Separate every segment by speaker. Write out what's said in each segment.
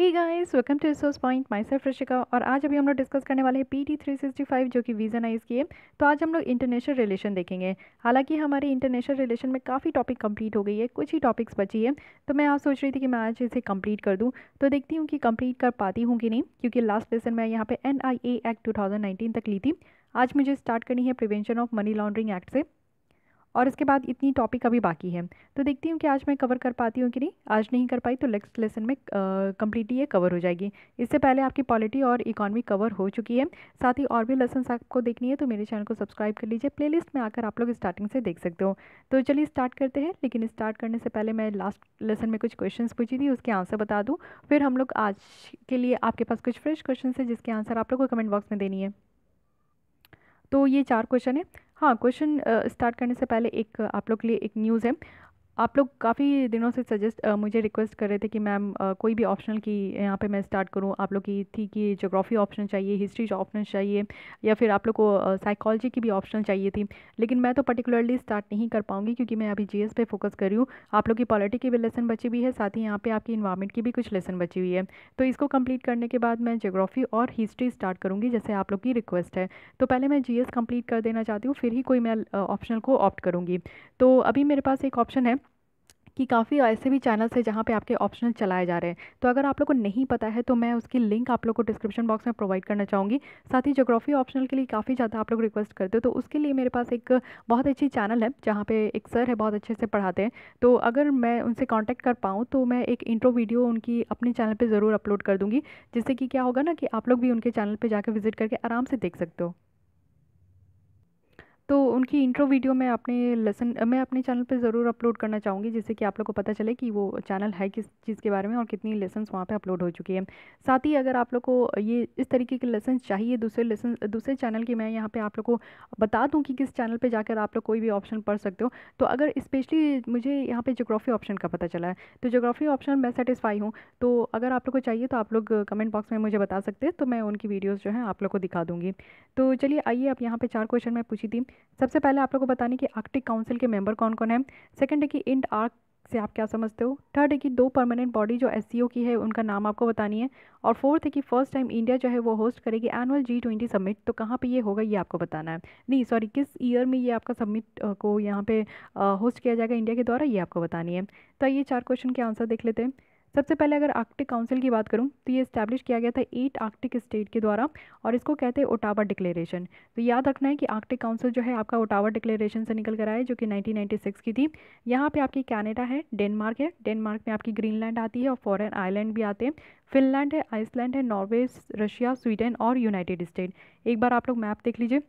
Speaker 1: He guys welcome to resource point myself Rashika और आज अभी हम लोग डिस्कस करने वाले हैं P T three sixty five जो कि वीज़न आइज़ की है तो आज हम लोग इंटरनेशनल रिलेशन देखेंगे हालांकि हमारे इंटरनेशनल रिलेशन में काफ़ी टॉपिक कंप्लीट हो गई है कुछ ही टॉपिक्स बची है तो मैं आज सोच रही थी कि मैं आज इसे कंप्लीट कर दूँ तो देखती हूँ कि कंप्लीट कर पाती हूँ कि नहीं क्योंकि लास्ट लेसन मैं यहाँ पर N I A act two thousand nineteen तक ली थी आज मुझे स्टार्ट करनी है prevention of money laundering act से और इसके बाद इतनी टॉपिक अभी बाकी है तो देखती हूँ कि आज मैं कवर कर पाती हूँ कि नहीं आज नहीं कर पाई तो नेक्स्ट लेसन में कम्प्लीटली ये कवर हो जाएगी इससे पहले आपकी पॉलिटी और इकॉनमी कवर हो चुकी है साथ ही और भी लेसन आपको देखनी है तो मेरे चैनल को सब्सक्राइब कर लीजिए प्ले में आकर आप लोग स्टार्टिंग से देख सकते हो तो चलिए स्टार्ट करते हैं लेकिन स्टार्ट करने से पहले मैं लास्ट लेसन में कुछ क्वेश्चन पूछी थी उसके आंसर बता दूँ फिर हम लोग आज के लिए आपके पास कुछ फ्रेश क्वेश्चन है जिसके आंसर आप लोग को कमेंट बॉक्स में देनी है तो ये चार क्वेश्चन है हाँ क्वेश्चन स्टार्ट uh, करने से पहले एक आप लोग के लिए एक न्यूज़ है आप लोग काफ़ी दिनों से सजेस्ट मुझे रिक्वेस्ट कर रहे थे कि मैम कोई भी ऑप्शनल की यहाँ पे मैं स्टार्ट करूँ आप लोग की थी कि जोग्राफ़ी ऑप्शन चाहिए हिस्ट्री ऑप्शन चाहिए या फिर आप लोग को साइकोलॉजी की भी ऑप्शन चाहिए थी लेकिन मैं तो पर्टिकुलरली स्टार्ट नहीं कर पाऊँगी क्योंकि मैं अभी जी पे फोकस कर रही हूँ आप लोग की पॉलिटी की भी लेसन बची हुई है साथ ही यहाँ पर आपकी इन्वायरमेंट की भी कुछ लेसन बची हुई है तो इसको कम्प्लीट करने के बाद मैं जोग्राफ़ी और हिस्ट्री स्टार्ट करूँगी जैसे आप लोग की रिक्वेस्ट है तो पहले मैं जी कंप्लीट कर देना चाहती हूँ फिर ही कोई मैं ऑप्शनल को ऑप्ट करूँगी तो अभी मेरे पास एक ऑप्शन है कि काफ़ी ऐसे भी चैनल्स हैं जहाँ पे आपके ऑप्शनल चलाए जा रहे हैं तो अगर आप लोग को नहीं पता है तो मैं उसकी लिंक आप लोग को डिस्क्रिप्शन बॉक्स में प्रोवाइड करना चाहूँगी साथ ही जोग्राफी ऑप्शनल के लिए काफ़ी ज़्यादा आप लोग रिक्वेस्ट करते हो तो उसके लिए मेरे पास एक बहुत अच्छी चैनल है जहाँ पर एक सर है बहुत अच्छे से पढ़ाते हैं तो अगर मैं उनसे कॉन्टैक्ट कर पाऊँ तो मैं एक इंट्रो वीडियो उनकी अपने चैनल पर ज़रूर अपलोड कर दूँगी जिससे कि क्या होगा ना कि आप लोग भी उनके चैनल पर जाकर विजिट करके आराम से देख सकते हो तो उनकी इंट्रो वीडियो मैं अपने लेसन मैं अपने चैनल पे ज़रूर अपलोड करना चाहूँगी जिससे कि आप लोग को पता चले कि वो चैनल है किस चीज़ के बारे में और कितनी लेसन्स वहाँ पे अपलोड हो चुकी है साथ ही अगर आप लोग को ये इस तरीके के लेसन चाहिए दूसरे लेसन दूसरे चैनल की मैं यहाँ पर आप लोग को बता दूँ कि किस चैनल पर जाकर आप लोग कोई भी ऑप्शन पढ़ सकते हो तो अगर स्पेशली मुझे यहाँ पर जोग्राफी ऑप्शन का पता चला है तो जोग्राफी ऑप्शन मैं सेटिस्फाई हूँ तो अगर आप लोग को चाहिए तो आप लोग कमेंट बॉक्स में मुझे बता सकते हैं तो मैं उनकी वीडियोज़ जो है आप लोग को दिखा दूँगी तो चलिए आइए आप यहाँ पर चार क्वेश्चन मैं पूछी थी सबसे पहले आप लोग को बताने कि आर्कटिक काउंसिल के मेंबर कौन कौन है सेकंड है कि इंड आर्क से आप क्या समझते हो थर्ड है कि दो परमानेंट बॉडी जो एस की है उनका नाम आपको बतानी है और फोर्थ है कि फर्स्ट टाइम इंडिया जो है वो होस्ट करेगी एनुअल जी ट्वेंटी सबमिट तो कहाँ पे ये होगा ये आपको बताना है नहीं सॉरी किस ईयर में ये आपका सबमिट को यहाँ पे होस्ट किया जाएगा इंडिया के द्वारा ये आपको बतानी है तो ये चार क्वेश्चन के आंसर देख लेते हैं सबसे पहले अगर आर्कटिक काउंसिल की बात करूँ तो ये इस्टेब्लिश किया गया था एट आर्कटिक स्टेट के द्वारा और इसको कहते हैं ओटावा डिक्लेरेशन तो याद रखना है कि आर्कटिक काउंसिल जो है आपका ओटावा डिक्लेरेशन से निकल कर आए जो कि 1996 की थी यहाँ पे आपकी कनाडा है डेनमार्क है डेनमार्क में आपकी ग्रीनलैंड आती है और फॉरन आइलैंड भी आते हैं फिनलैंड है आइसलैंड है नॉर्वे रशिया स्वीडन और यूनाइटेड स्टेट एक बार आप लोग मैप देख लीजिए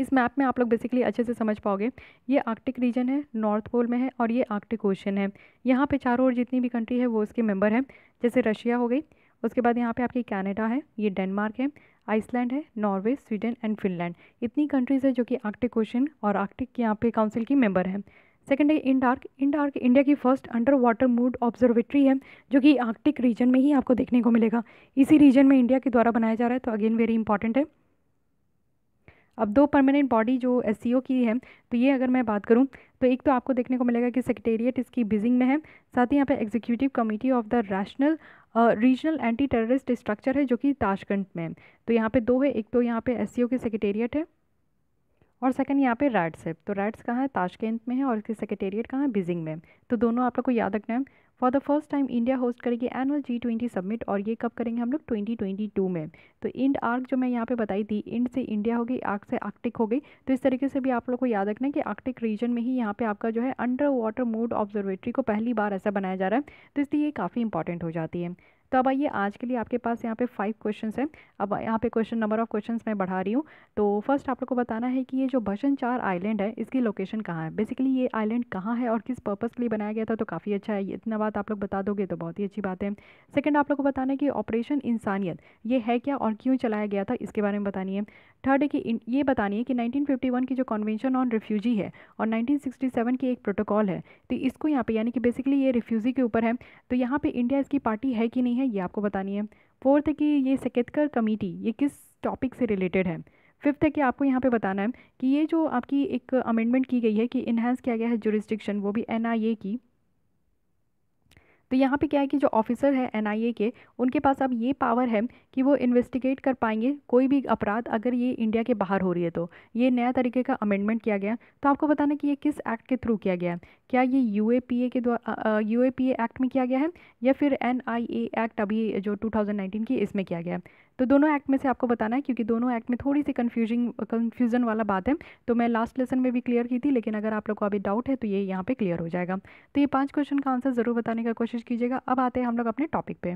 Speaker 1: इस मैप में आप लोग बेसिकली अच्छे से समझ पाओगे ये आर्कटिक रीजन है नॉर्थ पोल में है और ये आर्कटिक ओशन है यहाँ पे चारों ओर जितनी भी कंट्री है वो उसके मेंबर हैं जैसे रशिया हो गई उसके बाद यहाँ पे आपकी कनाडा है ये डेनमार्क है आइसलैंड है नॉर्वे स्वीडन एंड फिनलैंड इतनी कंट्रीज़ है जो कि आर्कटिक ओशन और आर्कटिक यहाँ पे काउंसिल की मेम्बर हैं सेकेंड है इंडार्क इंडार्क इंडिया की first under water moored observatory है जो कि आर्कटिक रीजन में ही आपको देखने को मिलेगा इसी रीजन में इंडिया के द्वारा बनाया जा रहा है तो अगेन वेरी इंपॉर्टेंट है अब दो परमानेंट बॉडी जो एस की है तो ये अगर मैं बात करूँ तो एक तो आपको देखने को मिलेगा कि सेक्रेटेरिएट इसकी बिजिंग में है साथ ही यहाँ पे executive committee of the rational regional anti terrorist structure है जो कि ताशकंद में है तो यहाँ पे दो है एक तो यहाँ पे एस के सेक्रेटेरिएट है और सेकंड यहाँ पे राइट्स है तो राइट्स कहाँ है ताशकंद में है और इसके सेक्रेटेरिएट कहाँ है बिजिंग में तो दोनों आप लोग को याद रखना है for the first time India host करेगी एनुअल जी ट्वेंटी सबमिट और ये कब करेंगे हम लोग ट्वेंटी ट्वेंटी टू में तो इंड आर्क जो मैं यहाँ पे बताई थी इंड से इंडिया हो गई आर्क से आर्कटिक हो गई तो इस तरीके से भी आप लोग को याद रखना है कि आर्कटिक रीजन में ही यहाँ पे आपका जो है अंडर वाटर मूड ऑब्जर्वेटरी को पहली बार ऐसा बनाया जा रहा है तो इसलिए ये काफ़ी इंपॉर्टेंट हो जाती है तो अब आइए आज के लिए आपके पास यहाँ पे फाइव क्वेश्चन हैं अब यहाँ पे क्वेश्चन नंबर ऑफ क्वेश्चन मैं बढ़ा रही हूँ तो फर्स्ट आप लोग को बताना है कि ये जो भशन चार आइलैंड है इसकी लोकेशन कहाँ है बेसिकली ये आइलैंड कहाँ है और किस पर्पज़ के लिए बनाया गया था तो काफ़ी अच्छा है इतना बात आप लोग बता दोगे तो बहुत ही अच्छी बात है सेकेंड आप लोग को बताना है कि ऑपरेशन इंसानियत ये है क्या और क्यों चलाया गया था इसके बारे में बतानी है थर्ड है कि ये बतानी है कि 1951 की जो कन्वेंशन ऑन रिफ्यूजी है और 1967 की एक प्रोटोकॉल है तो इसको यहाँ पे यानी कि बेसिकली ये रिफ्यूजी के ऊपर है तो यहाँ पे इंडिया इसकी पार्टी है कि नहीं है ये आपको बतानी है फोर्थ है कि ये सकेतकर कमेटी ये किस टॉपिक से रिलेटेड है फिफ्थ है कि आपको यहाँ पे बताना है कि ये जो आपकी एक अमेंडमेंट की गई है कि इन्हेंस किया गया है जुरिस्टिक्शन वो भी एन की तो यहाँ पे क्या है कि जो ऑफिसर है एन के उनके पास अब ये पावर है कि वो इन्वेस्टिगेट कर पाएंगे कोई भी अपराध अगर ये इंडिया के बाहर हो रही है तो ये नया तरीके का अमेंडमेंट किया गया तो आपको बताना कि ये किस एक्ट के थ्रू किया गया क्या ये यू के द्वारा यू एक्ट में किया गया है या फिर एन एक्ट अभी जो 2019 की इसमें किया गया है तो दोनों एक्ट में से आपको बताना है क्योंकि दोनों एक्ट में थोड़ी सी कन्फ्यूजिंग कन्फ्यूज़न वाला बात है तो मैं लास्ट लेसन में भी क्लियर की थी लेकिन अगर आप लोग को अभी डाउट है तो ये यहाँ पे क्लियर हो जाएगा तो ये पाँच क्वेश्चन का आंसर ज़रूर बताने का कोशिश कीजिएगा अब आते हैं हम लोग अपने टॉपिक पे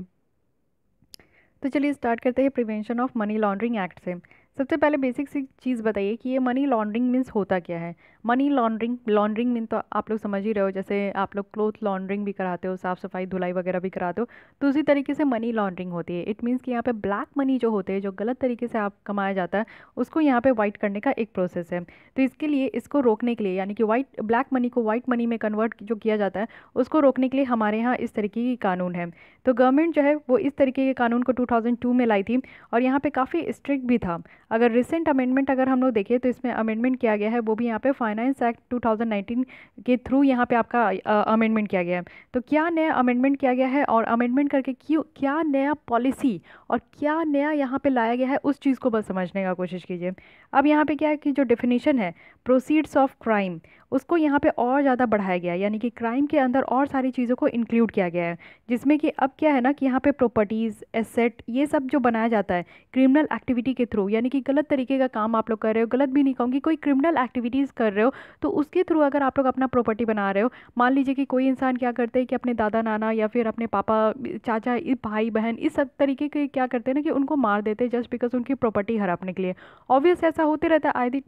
Speaker 1: तो चलिए स्टार्ट करते हैं prevention of money laundering act से सबसे पहले बेसिक सी चीज़ बताइए कि ये मनी लॉन्ड्रिंग मीन्स होता क्या है मनी लॉन्ड्रिंग लॉन्ड्रिंग मीन तो आप लोग समझ ही रहे हो जैसे आप लोग क्लोथ लॉन्ड्रिंग भी कराते हो साफ़ सफाई धुलाई वगैरह भी कराते हो तो उसी तरीके से मनी लॉन्ड्रिंग होती है इट मीन्स कि यहाँ पे ब्लैक मनी जो होते हैं जो गलत तरीके से आप कमाया जाता है उसको यहाँ पर वाइट करने का एक प्रोसेस है तो इसके लिए इसको रोकने के लिए यानी कि वाइट ब्लैक मनी को वाइट मनी में कन्वर्ट जो किया जाता है उसको रोकने के लिए हमारे यहाँ इस तरीके की कानून है तो गवर्नमेंट जो है वो इस तरीके के कानून को टू में लाई थी और यहाँ पर काफ़ी स्ट्रिक्ट भी था अगर रिसेंट अमेंडमेंट अगर हम लोग देखें तो इसमें अमेंडमेंट किया गया है वो भी यहाँ पे फाइनेंस एक्ट 2019 के थ्रू यहाँ पे आपका अमेंडमेंट किया गया है तो क्या नया अमेंडमेंट किया गया है और अमेंडमेंट करके क्यों क्या नया पॉलिसी और क्या नया यहाँ पे लाया गया है उस चीज़ को बस समझने का कोशिश कीजिए अब यहाँ पर क्या है कि जो डिफिनीशन है प्रोसीड्स ऑफ क्राइम उसको यहाँ पे और ज़्यादा बढ़ाया गया है यानी कि क्राइम के अंदर और सारी चीज़ों को इंक्लूड किया गया है जिसमें कि अब क्या है ना कि यहाँ पे प्रॉपर्टीज़ एसेट ये सब जो बनाया जाता है क्रिमिनल एक्टिविटी के थ्रू यानी कि गलत तरीके का काम आप लोग कर रहे हो गलत भी नहीं कहूँगी कोई क्रिमिनल एक्टिविटीज़ कर रहे हो तो उसके थ्रू अगर आप लोग अपना प्रॉपर्टी बना रहे हो मान लीजिए कि कोई इंसान क्या करते हैं कि अपने दादा नाना या फिर अपने पापा चाचा भाई बहन इस सब तरीके के क्या करते हैं ना कि उनको मार देते हैं जस्ट बिकॉज उनकी प्रॉपर्टी हड़पने के लिए ऑब्वियस ऐसा होते रहता है आई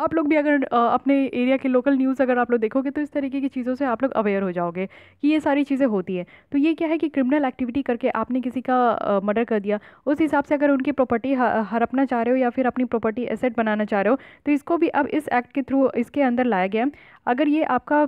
Speaker 1: आप लोग भी अगर अपने एरिया के लोकल न्यूज़ अगर आप लोग देखोगे तो इस तरीके की चीज़ों से आप लोग अवेयर हो जाओगे कि ये सारी चीज़ें होती है तो ये क्या है कि क्रिमिनल एक्टिविटी करके आपने किसी का मर्डर कर दिया उस हिसाब से अगर उनकी प्रॉपर्टी हड़पना चाह रहे हो या फिर अपनी प्रॉपर्टी एसेट बनाना चाह रहे हो तो इसको भी अब इस एक्ट के थ्रू इसके अंदर लाया गया है अगर ये आपका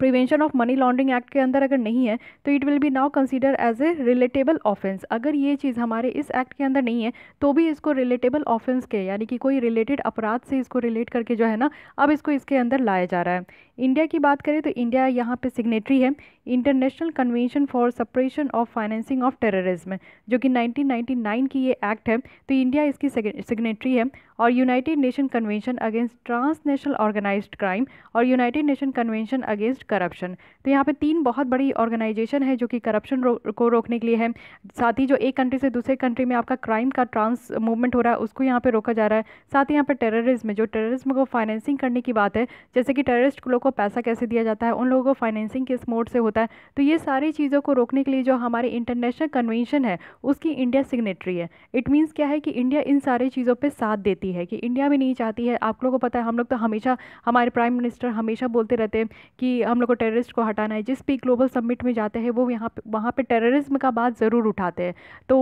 Speaker 1: prevention of money laundering act के अंदर अगर नहीं है तो it will be now consider as a relatable offence अगर ये चीज़ हमारे इस एक्ट के अंदर नहीं है तो भी इसको रिलेटेबल ऑफेंस के यानी कि कोई रिलेटेड अपराध से इसको रिलेट करके जो है ना अब इसको इसके अंदर लाया जा रहा है इंडिया की बात करें तो इंडिया यहाँ पे सिग्नेटरी है international convention for suppression of financing of terrorism जो कि 1999 की ये एक्ट है तो इंडिया इसकी सिग्नेटरी है और United Nation convention against transnational organize crime और United Nation convention against corruption तो यहाँ पे तीन बहुत बड़ी ऑर्गेनाइजेशन है जो कि करप्शन रो, को रोकने के लिए है साथ ही जो एक कंट्री से दूसरे कंट्री में आपका क्राइम का ट्रांस मूवमेंट हो रहा है उसको यहाँ पर रोका जा रहा है साथ ही यहाँ पर टेररिज्म जो टेररिज्म को फाइनेंसिंग करने की बात है जैसे कि टेररिस्ट लोग को को पैसा कैसे दिया जाता है उन लोगों को फाइनेंसिंग किस मोड से होता है तो ये सारी चीज़ों को रोकने के लिए जो हमारे इंटरनेशनल कन्वेंशन है उसकी इंडिया सिग्नेटरी है इट मीन्स क्या है कि इंडिया इन सारी चीज़ों पर साथ देती है कि इंडिया भी नहीं चाहती है आप लोगों को पता है हम लोग तो हमेशा हमारे प्राइम मिनिस्टर हमेशा बोलते रहते हैं कि हम लोग को टेररिस्ट को हटाना है जिस भी ग्लोबल सबमिट में जाते हैं वो यहाँ पर वहाँ पर टेररिज्म का बात ज़रूर उठाते हैं तो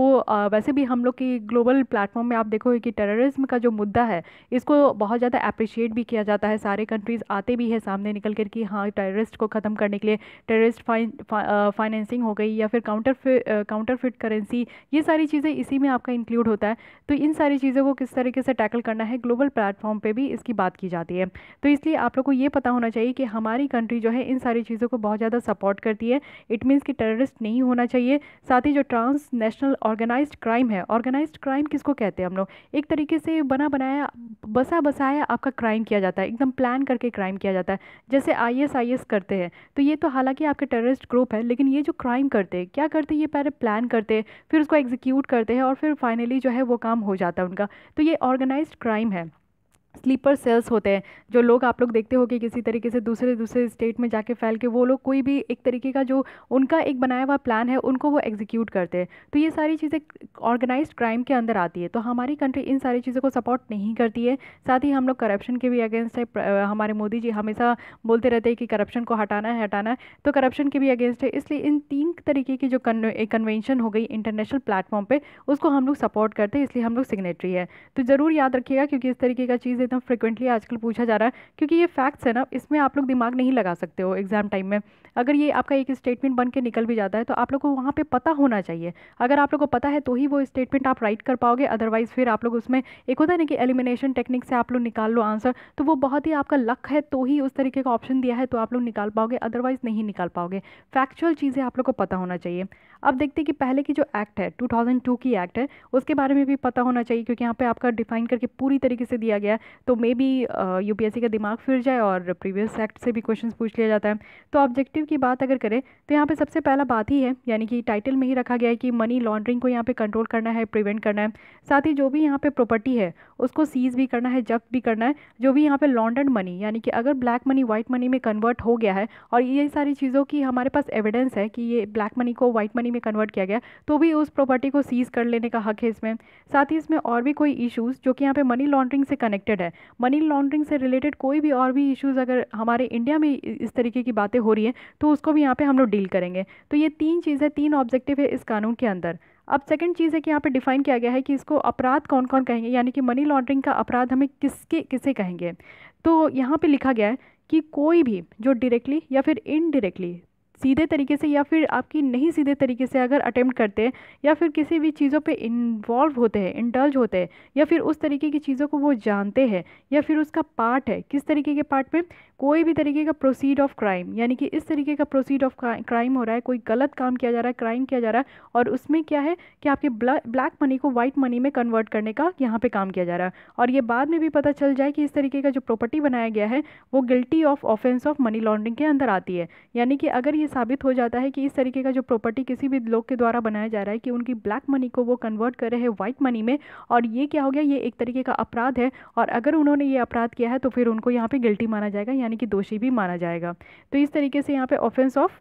Speaker 1: वैसे भी हम लोग की ग्लोबल प्लेटफॉर्म में आप देखोगे कि टेररिज्म का जो मुद्दा है इसको बहुत ज़्यादा अप्रिशिएट भी किया जाता है सारे कंट्रीज़ आते भी है सामने निकल कर कि हाँ टेररिस्ट को ख़त्म करने के लिए टेररिस्ट फाइनेंसिंग हो गई या फिर काउंटर काउंटर फिट करेंसी ये सारी चीज़ें इसी में आपका इंक्लूड होता है तो इन सारी चीज़ों को किस तरीके से टैकल करना है ग्लोबल प्लेटफॉर्म पर भी इसकी बात की जाती है तो इसलिए आप लोग को ये पता होना चाहिए कि हमारी कंट्री जो है इन सारी चीज़ों को बहुत ज़्यादा सपोर्ट करती है इट मीन्स कि टेररिस्ट नहीं होना चाहिए साथ ही जो ट्रांस नेशनल ऑर्गेनाइज क्राइम है ऑर्गेनाइज क्राइम किसको कहते हैं हम लोग एक तरीके से बना बनाया बसा बसाया आपका क्राइम किया जाता है एकदम प्लान करके क्राइम किया जाता है जैसे आई एस करते हैं तो ये तो हालांकि आपके टेररिस्ट ग्रुप है लेकिन ये जो क्राइम करते हैं क्या करते हैं ये पहले प्लान करते हैं फिर उसको एग्जीक्यूट करते हैं और फिर फाइनली जो है वो काम हो जाता है उनका तो ये ऑर्गेनाइज्ड क्राइम है स्लीपर सेल्स होते हैं जो लोग आप लोग देखते हो कि किसी तरीके से दूसरे दूसरे स्टेट में जाके फैल के वो लोग कोई भी एक तरीके का जो उनका एक बनाया हुआ प्लान है उनको वो एग्जीक्यूट करते हैं तो ये सारी चीज़ें ऑर्गेनाइज्ड क्राइम के अंदर आती है तो हमारी कंट्री इन सारी चीज़ों को सपोर्ट नहीं करती है साथ ही हम लोग करप्शन के भी अगेंस्ट है हमारे मोदी जी हमेशा बोलते रहते हैं कि करप्शन को हटाना है हटाना है तो करप्शन के भी अगेंस्ट है इसलिए इन तीन तरीके की जो कन्वेंशन हो गई इंटरनेशनल प्लेटफॉर्म पर उसको हम लोग सपोर्ट करते हैं इसलिए हम लोग सिग्नेटरी है तो ज़रूर याद रखिएगा क्योंकि इस तरीके का चीज़ चीज़ एकदम फ्रिक्वेंटली आजकल पूछा जा रहा है क्योंकि ये फैक्ट्स है ना इसमें आप लोग दिमाग नहीं लगा सकते हो एग्ज़ाम टाइम में अगर ये आपका एक स्टेटमेंट बन के निकल भी जाता है तो आप लोग को वहाँ पर पता होना चाहिए अगर आप लोग को पता है तो ही वो स्टेटमेंट आप राइट कर पाओगे अदरवाइज़ फिर आप लोग उसमें एक होता है ना कि एलिमिनेशन टेक्निक से आप लोग निकाल लो आंसर तो वो बहुत ही आपका लक है तो ही उस तरीके का ऑप्शन दिया है तो आप लोग निकाल पाओगे अदरवाइज़ नहीं निकाल पाओगे फैक्चुअल चीज़ें आप लोग को पता होना चाहिए अब देखते हैं कि पहले की जो एक्ट है 2002 की एक्ट है उसके बारे में भी पता होना चाहिए क्योंकि यहाँ पे आपका डिफाइन करके पूरी तरीके से दिया गया है तो मे बी यू का दिमाग फिर जाए और प्रीवियस एक्ट से भी क्वेश्चन पूछ लिया जाता है तो ऑब्जेक्टिव की बात अगर करें तो यहाँ पर सबसे पहला बात ही है यानी कि टाइटल में ही रखा गया है कि मनी लॉन्ड्रिंग को यहाँ पर कंट्रोल करना है प्रिवेंट करना है साथ ही जो भी यहाँ पर प्रॉपर्टी है उसको सीज भी करना है जब्त भी करना है जो भी यहाँ पर लॉन्ड्रेड मनी यानी कि अगर ब्लैक मनी व्हाइट मनी में कन्वर्ट हो गया है और ये सारी चीज़ों की हमारे पास एविडेंस है कि ये ब्लैक मनी को व्हाइट मनी मनी में कन्वर्ट किया गया तो भी उस प्रॉपर्टी को सीज़ कर लेने का हक है इसमें साथ ही इसमें और भी कोई इशूज़ जो कि यहाँ पे मनी लॉन्ड्रिंग से कनेक्टेड है मनी लॉन्ड्रिंग से रिलेटेड कोई भी और भी इशूज़ अगर हमारे इंडिया में इस तरीके की बातें हो रही हैं तो उसको भी यहाँ पर हम लोग डील करेंगे तो ये तीन चीज़ें तीन ऑब्जेक्टिव है इस कानून के अंदर अब सेकंड चीज़ है कि यहाँ पे डिफाइन किया गया है कि इसको अपराध कौन कौन कहेंगे यानी कि मनी लॉन्ड्रिंग का अपराध हमें किसके किसे कहेंगे तो यहाँ पे लिखा गया है कि कोई भी जो डायरेक्टली या फिर इनडायरेक्टली सीधे तरीके से या फिर आपकी नहीं सीधे तरीके से अगर अटैम्प्ट करते हैं या फिर किसी भी चीज़ों पे इन्वॉल्व होते हैं इंटर्ज होते हैं या फिर उस तरीके की चीज़ों को वो जानते हैं या फिर उसका पार्ट है किस तरीके के पार्ट में कोई भी तरीके का प्रोसीड ऑफ क्राइम यानी कि इस तरीके का प्रोसीड ऑफ क्राइम हो रहा है कोई गलत काम किया जा रहा है क्राइम किया जा रहा है और उसमें क्या है कि आपके ब्लैक मनी को वाइट मनी में कन्वर्ट करने का यहाँ पे काम किया जा रहा है और ये बाद में भी पता चल जाए कि इस तरीके का जो प्रॉपर्टी बनाया गया है वो guilty of offence of money laundering के अंदर आती है यानी कि अगर ये साबित हो जाता है कि इस तरीके का जो प्रॉपर्टी किसी भी लोग के द्वारा बनाया जा रहा है कि उनकी ब्लैक मनी को वो कन्वर्ट कर रहे हैं व्हाइट मनी में और ये क्या हो गया ये एक तरीके का अपराध है और अगर उन्होंने ये अपराध किया है तो फिर उनको यहाँ पर गिल्टी माना जाएगा यानी कि दोषी भी माना जाएगा तो इस तरीके से यहाँ पर ऑफेंस ऑफ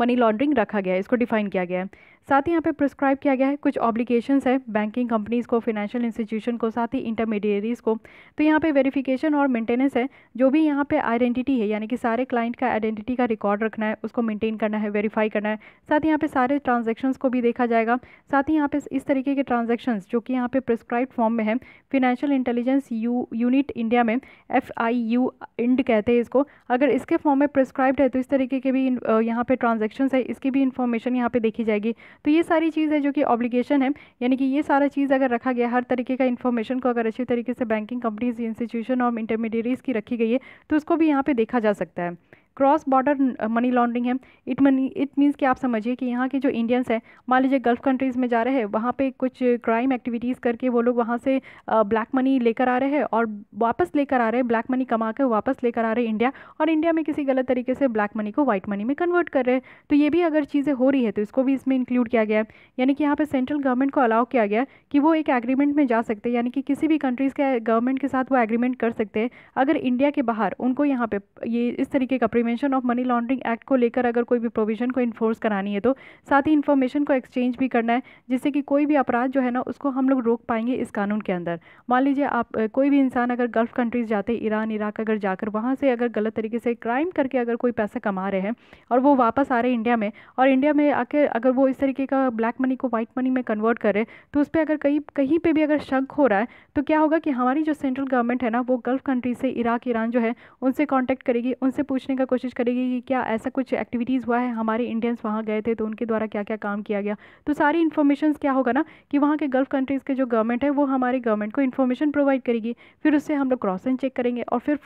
Speaker 1: मनी लॉन्ड्रिंग रखा गया है इसको डिफाइन किया गया है साथ ही यहाँ पे प्रिस्क्राइब किया गया है कुछ ऑब्लिगेशंस है बैंकिंग कंपनीज़ को फिनेंशियल इंस्टीट्यूशन को साथ ही इंटरमीडियरीज़ को तो यहाँ पे वेरिफिकेशन और मेंटेनेंस है जो भी यहाँ पे आइडेंटिटी है यानी कि सारे क्लाइंट का आइडेंटिटी का रिकॉर्ड रखना है उसको मेंटेन करना है वेरीफाई करना है साथ ही यहाँ पे सारे ट्रांजेक्शन्स को भी देखा जाएगा साथ ही यहाँ पे इस तरीके के ट्रांजेक्शन्स जो कि यहाँ पे प्रिस्क्राइब फॉर्म में है financial intelligence u unit India में एफ आई यू इंड कहते हैं इसको अगर इसके फॉर्म में प्रिस्क्राइब है तो इस तरीके के भी यहाँ पे ट्रांजेक्शन है इसकी भी इन्फॉर्मेशन यहाँ पे देखी जाएगी तो ये सारी चीज़ है जो कि ऑब्लिगेशन है यानी कि ये सारा चीज़ अगर रखा गया हर तरीके का इन्फॉर्मेशन को अगर अच्छे तरीके से बैंकिंग कंपनीज इंस्टीट्यूशन और इंटरमीडियरीज़ की रखी गई है तो उसको भी यहाँ पर देखा जा सकता है क्रॉस बॉर्डर मनी लॉन्ड्रिंग है इट मनी इट मीन्स कि आप समझिए कि यहाँ के जो इंडियंस हैं मान लीजिए गल्फ़ कंट्रीज़ में जा रहे हैं वहाँ पे कुछ क्राइम एक्टिविटीज़ करके वो लोग वहाँ से ब्लैक uh, मनी लेकर आ रहे हैं और वापस लेकर आ रहे हैं ब्लैक मनी कमा कर वापस लेकर आ रहे हैं इंडिया और इंडिया में किसी गलत तरीके से ब्लैक मनी को वाइट मनी में कन्वर्ट कर रहे हैं तो ये भी अगर चीज़ें हो रही है तो इसको भी इसमें इंक्लूड किया गया है यानी कि यहाँ पर सेंट्रल गवर्नमेंट को अलाउ किया गया कि वो एक एग्रीमेंट में जा सकते हैं यानी कि किसी भी कंट्रीज़ के गवर्नमेंट के साथ वो एग्रीमेंट कर सकते हैं अगर इंडिया के बाहर उनको यहाँ पे ये इस तरीके का prevention of money laundering act को लेकर अगर कोई भी प्रोविजन को इन्फोर्स करानी है तो साथ ही इन्फॉर्मेशन को एक्सचेंज भी करना है जिससे कि कोई भी अपराध जो है ना उसको हम लोग रोक पाएंगे इस कानून के अंदर मान लीजिए आप कोई भी इंसान अगर गल्फ़ कंट्रीज़ जाते ईरान इराक अगर जाकर वहाँ से अगर गलत तरीके से क्राइम करके अगर कोई पैसा कमा रहे हैं और वो वापस आ रहे हैं इंडिया में और इंडिया में आके अगर वो इस तरीके का ब्लैक मनी को वाइट मनी में कन्वर्ट करे तो उस पर अगर कहीं कहीं पर भी अगर शक हो रहा है तो क्या होगा कि हमारी जो सेंट्रल गवर्नमेंट है ना वो गल्फ़ कंट्री से इराक ईरान जो है उनसे कॉन्टैक्ट करेगी उनसे पूछने का कोशिश करेगी कि क्या ऐसा कुछ एक्टिविटीज़ हुआ है हमारे इंडियंस वहाँ गए थे तो उनके द्वारा क्या क्या काम किया गया तो सारी इन्फॉर्मेशन क्या होगा ना कि वहाँ के गल्फ़ कंट्रीज़ के जो गवर्नमेंट है वो हमारे गवर्नमेंट को इन्फॉर्मेशन प्रोवाइड करेगी फिर उससे हम लोग क्रॉस एंड चेक करेंगे और फिर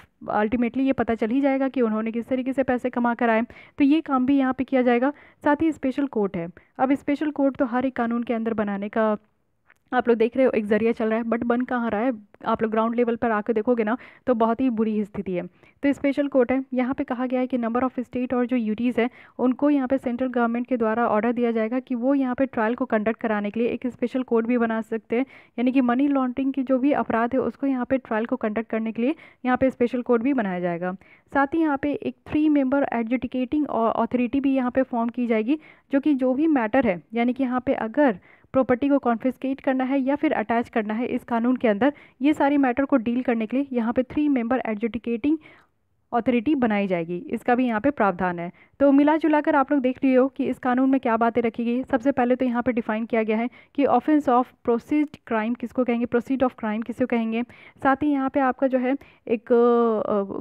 Speaker 1: अल्टीमेटली ये पता चल ही जाएगा कि उन्होंने किस तरीके से पैसे कमा कर आए तो ये काम भी यहाँ पर किया जाएगा साथ ही स्पेशल कोर्ट है अब स्पेशल कोर्ट तो हर एक कानून के अंदर बनाने का आप लोग देख रहे हो एक जरिया चल रहा है बट बन कहाँ रहा है आप लोग ग्राउंड लेवल पर आकर देखोगे ना तो बहुत ही बुरी स्थिति है तो स्पेशल कोर्ट है यहाँ पे कहा गया है कि नंबर ऑफ स्टेट और जो यूटीज़ है उनको यहाँ पे सेंट्रल गवर्नमेंट के द्वारा ऑर्डर दिया जाएगा कि वो यहाँ पे ट्रायल को कंडक्ट कराने के लिए एक स्पेशल कोर्ट भी बना सकते हैं यानी कि मनी लॉन्ड्रिंग की जो भी अपराध है उसको यहाँ पर ट्रायल को कंडक्ट करने के लिए यहाँ पर स्पेशल कोर्ट भी बनाया जाएगा साथ ही यहाँ पर एक थ्री मेम्बर एडजुटिकेटिंग अथॉरिटी भी यहाँ पर फॉर्म की जाएगी जो कि जो भी मैटर है यानी कि यहाँ पर अगर प्रॉपर्टी को कॉन्फिस्केट करना है या फिर अटैच करना है इस कानून के अंदर ये सारी मैटर को डील करने के लिए यहाँ पे थ्री मेंबर एडजुडिकेटिंग अथॉरिटी बनाई जाएगी इसका भी यहाँ पे प्रावधान है तो मिला कर आप लोग देख रही हो कि इस कानून में क्या बातें रखी गई सबसे पहले तो यहाँ पे डिफाइन किया गया है कि ऑफेंस ऑफ प्रोसीड क्राइम किसको कहेंगे प्रोसीड ऑफ क्राइम किसको कहेंगे साथ ही यहाँ पे आपका जो है एक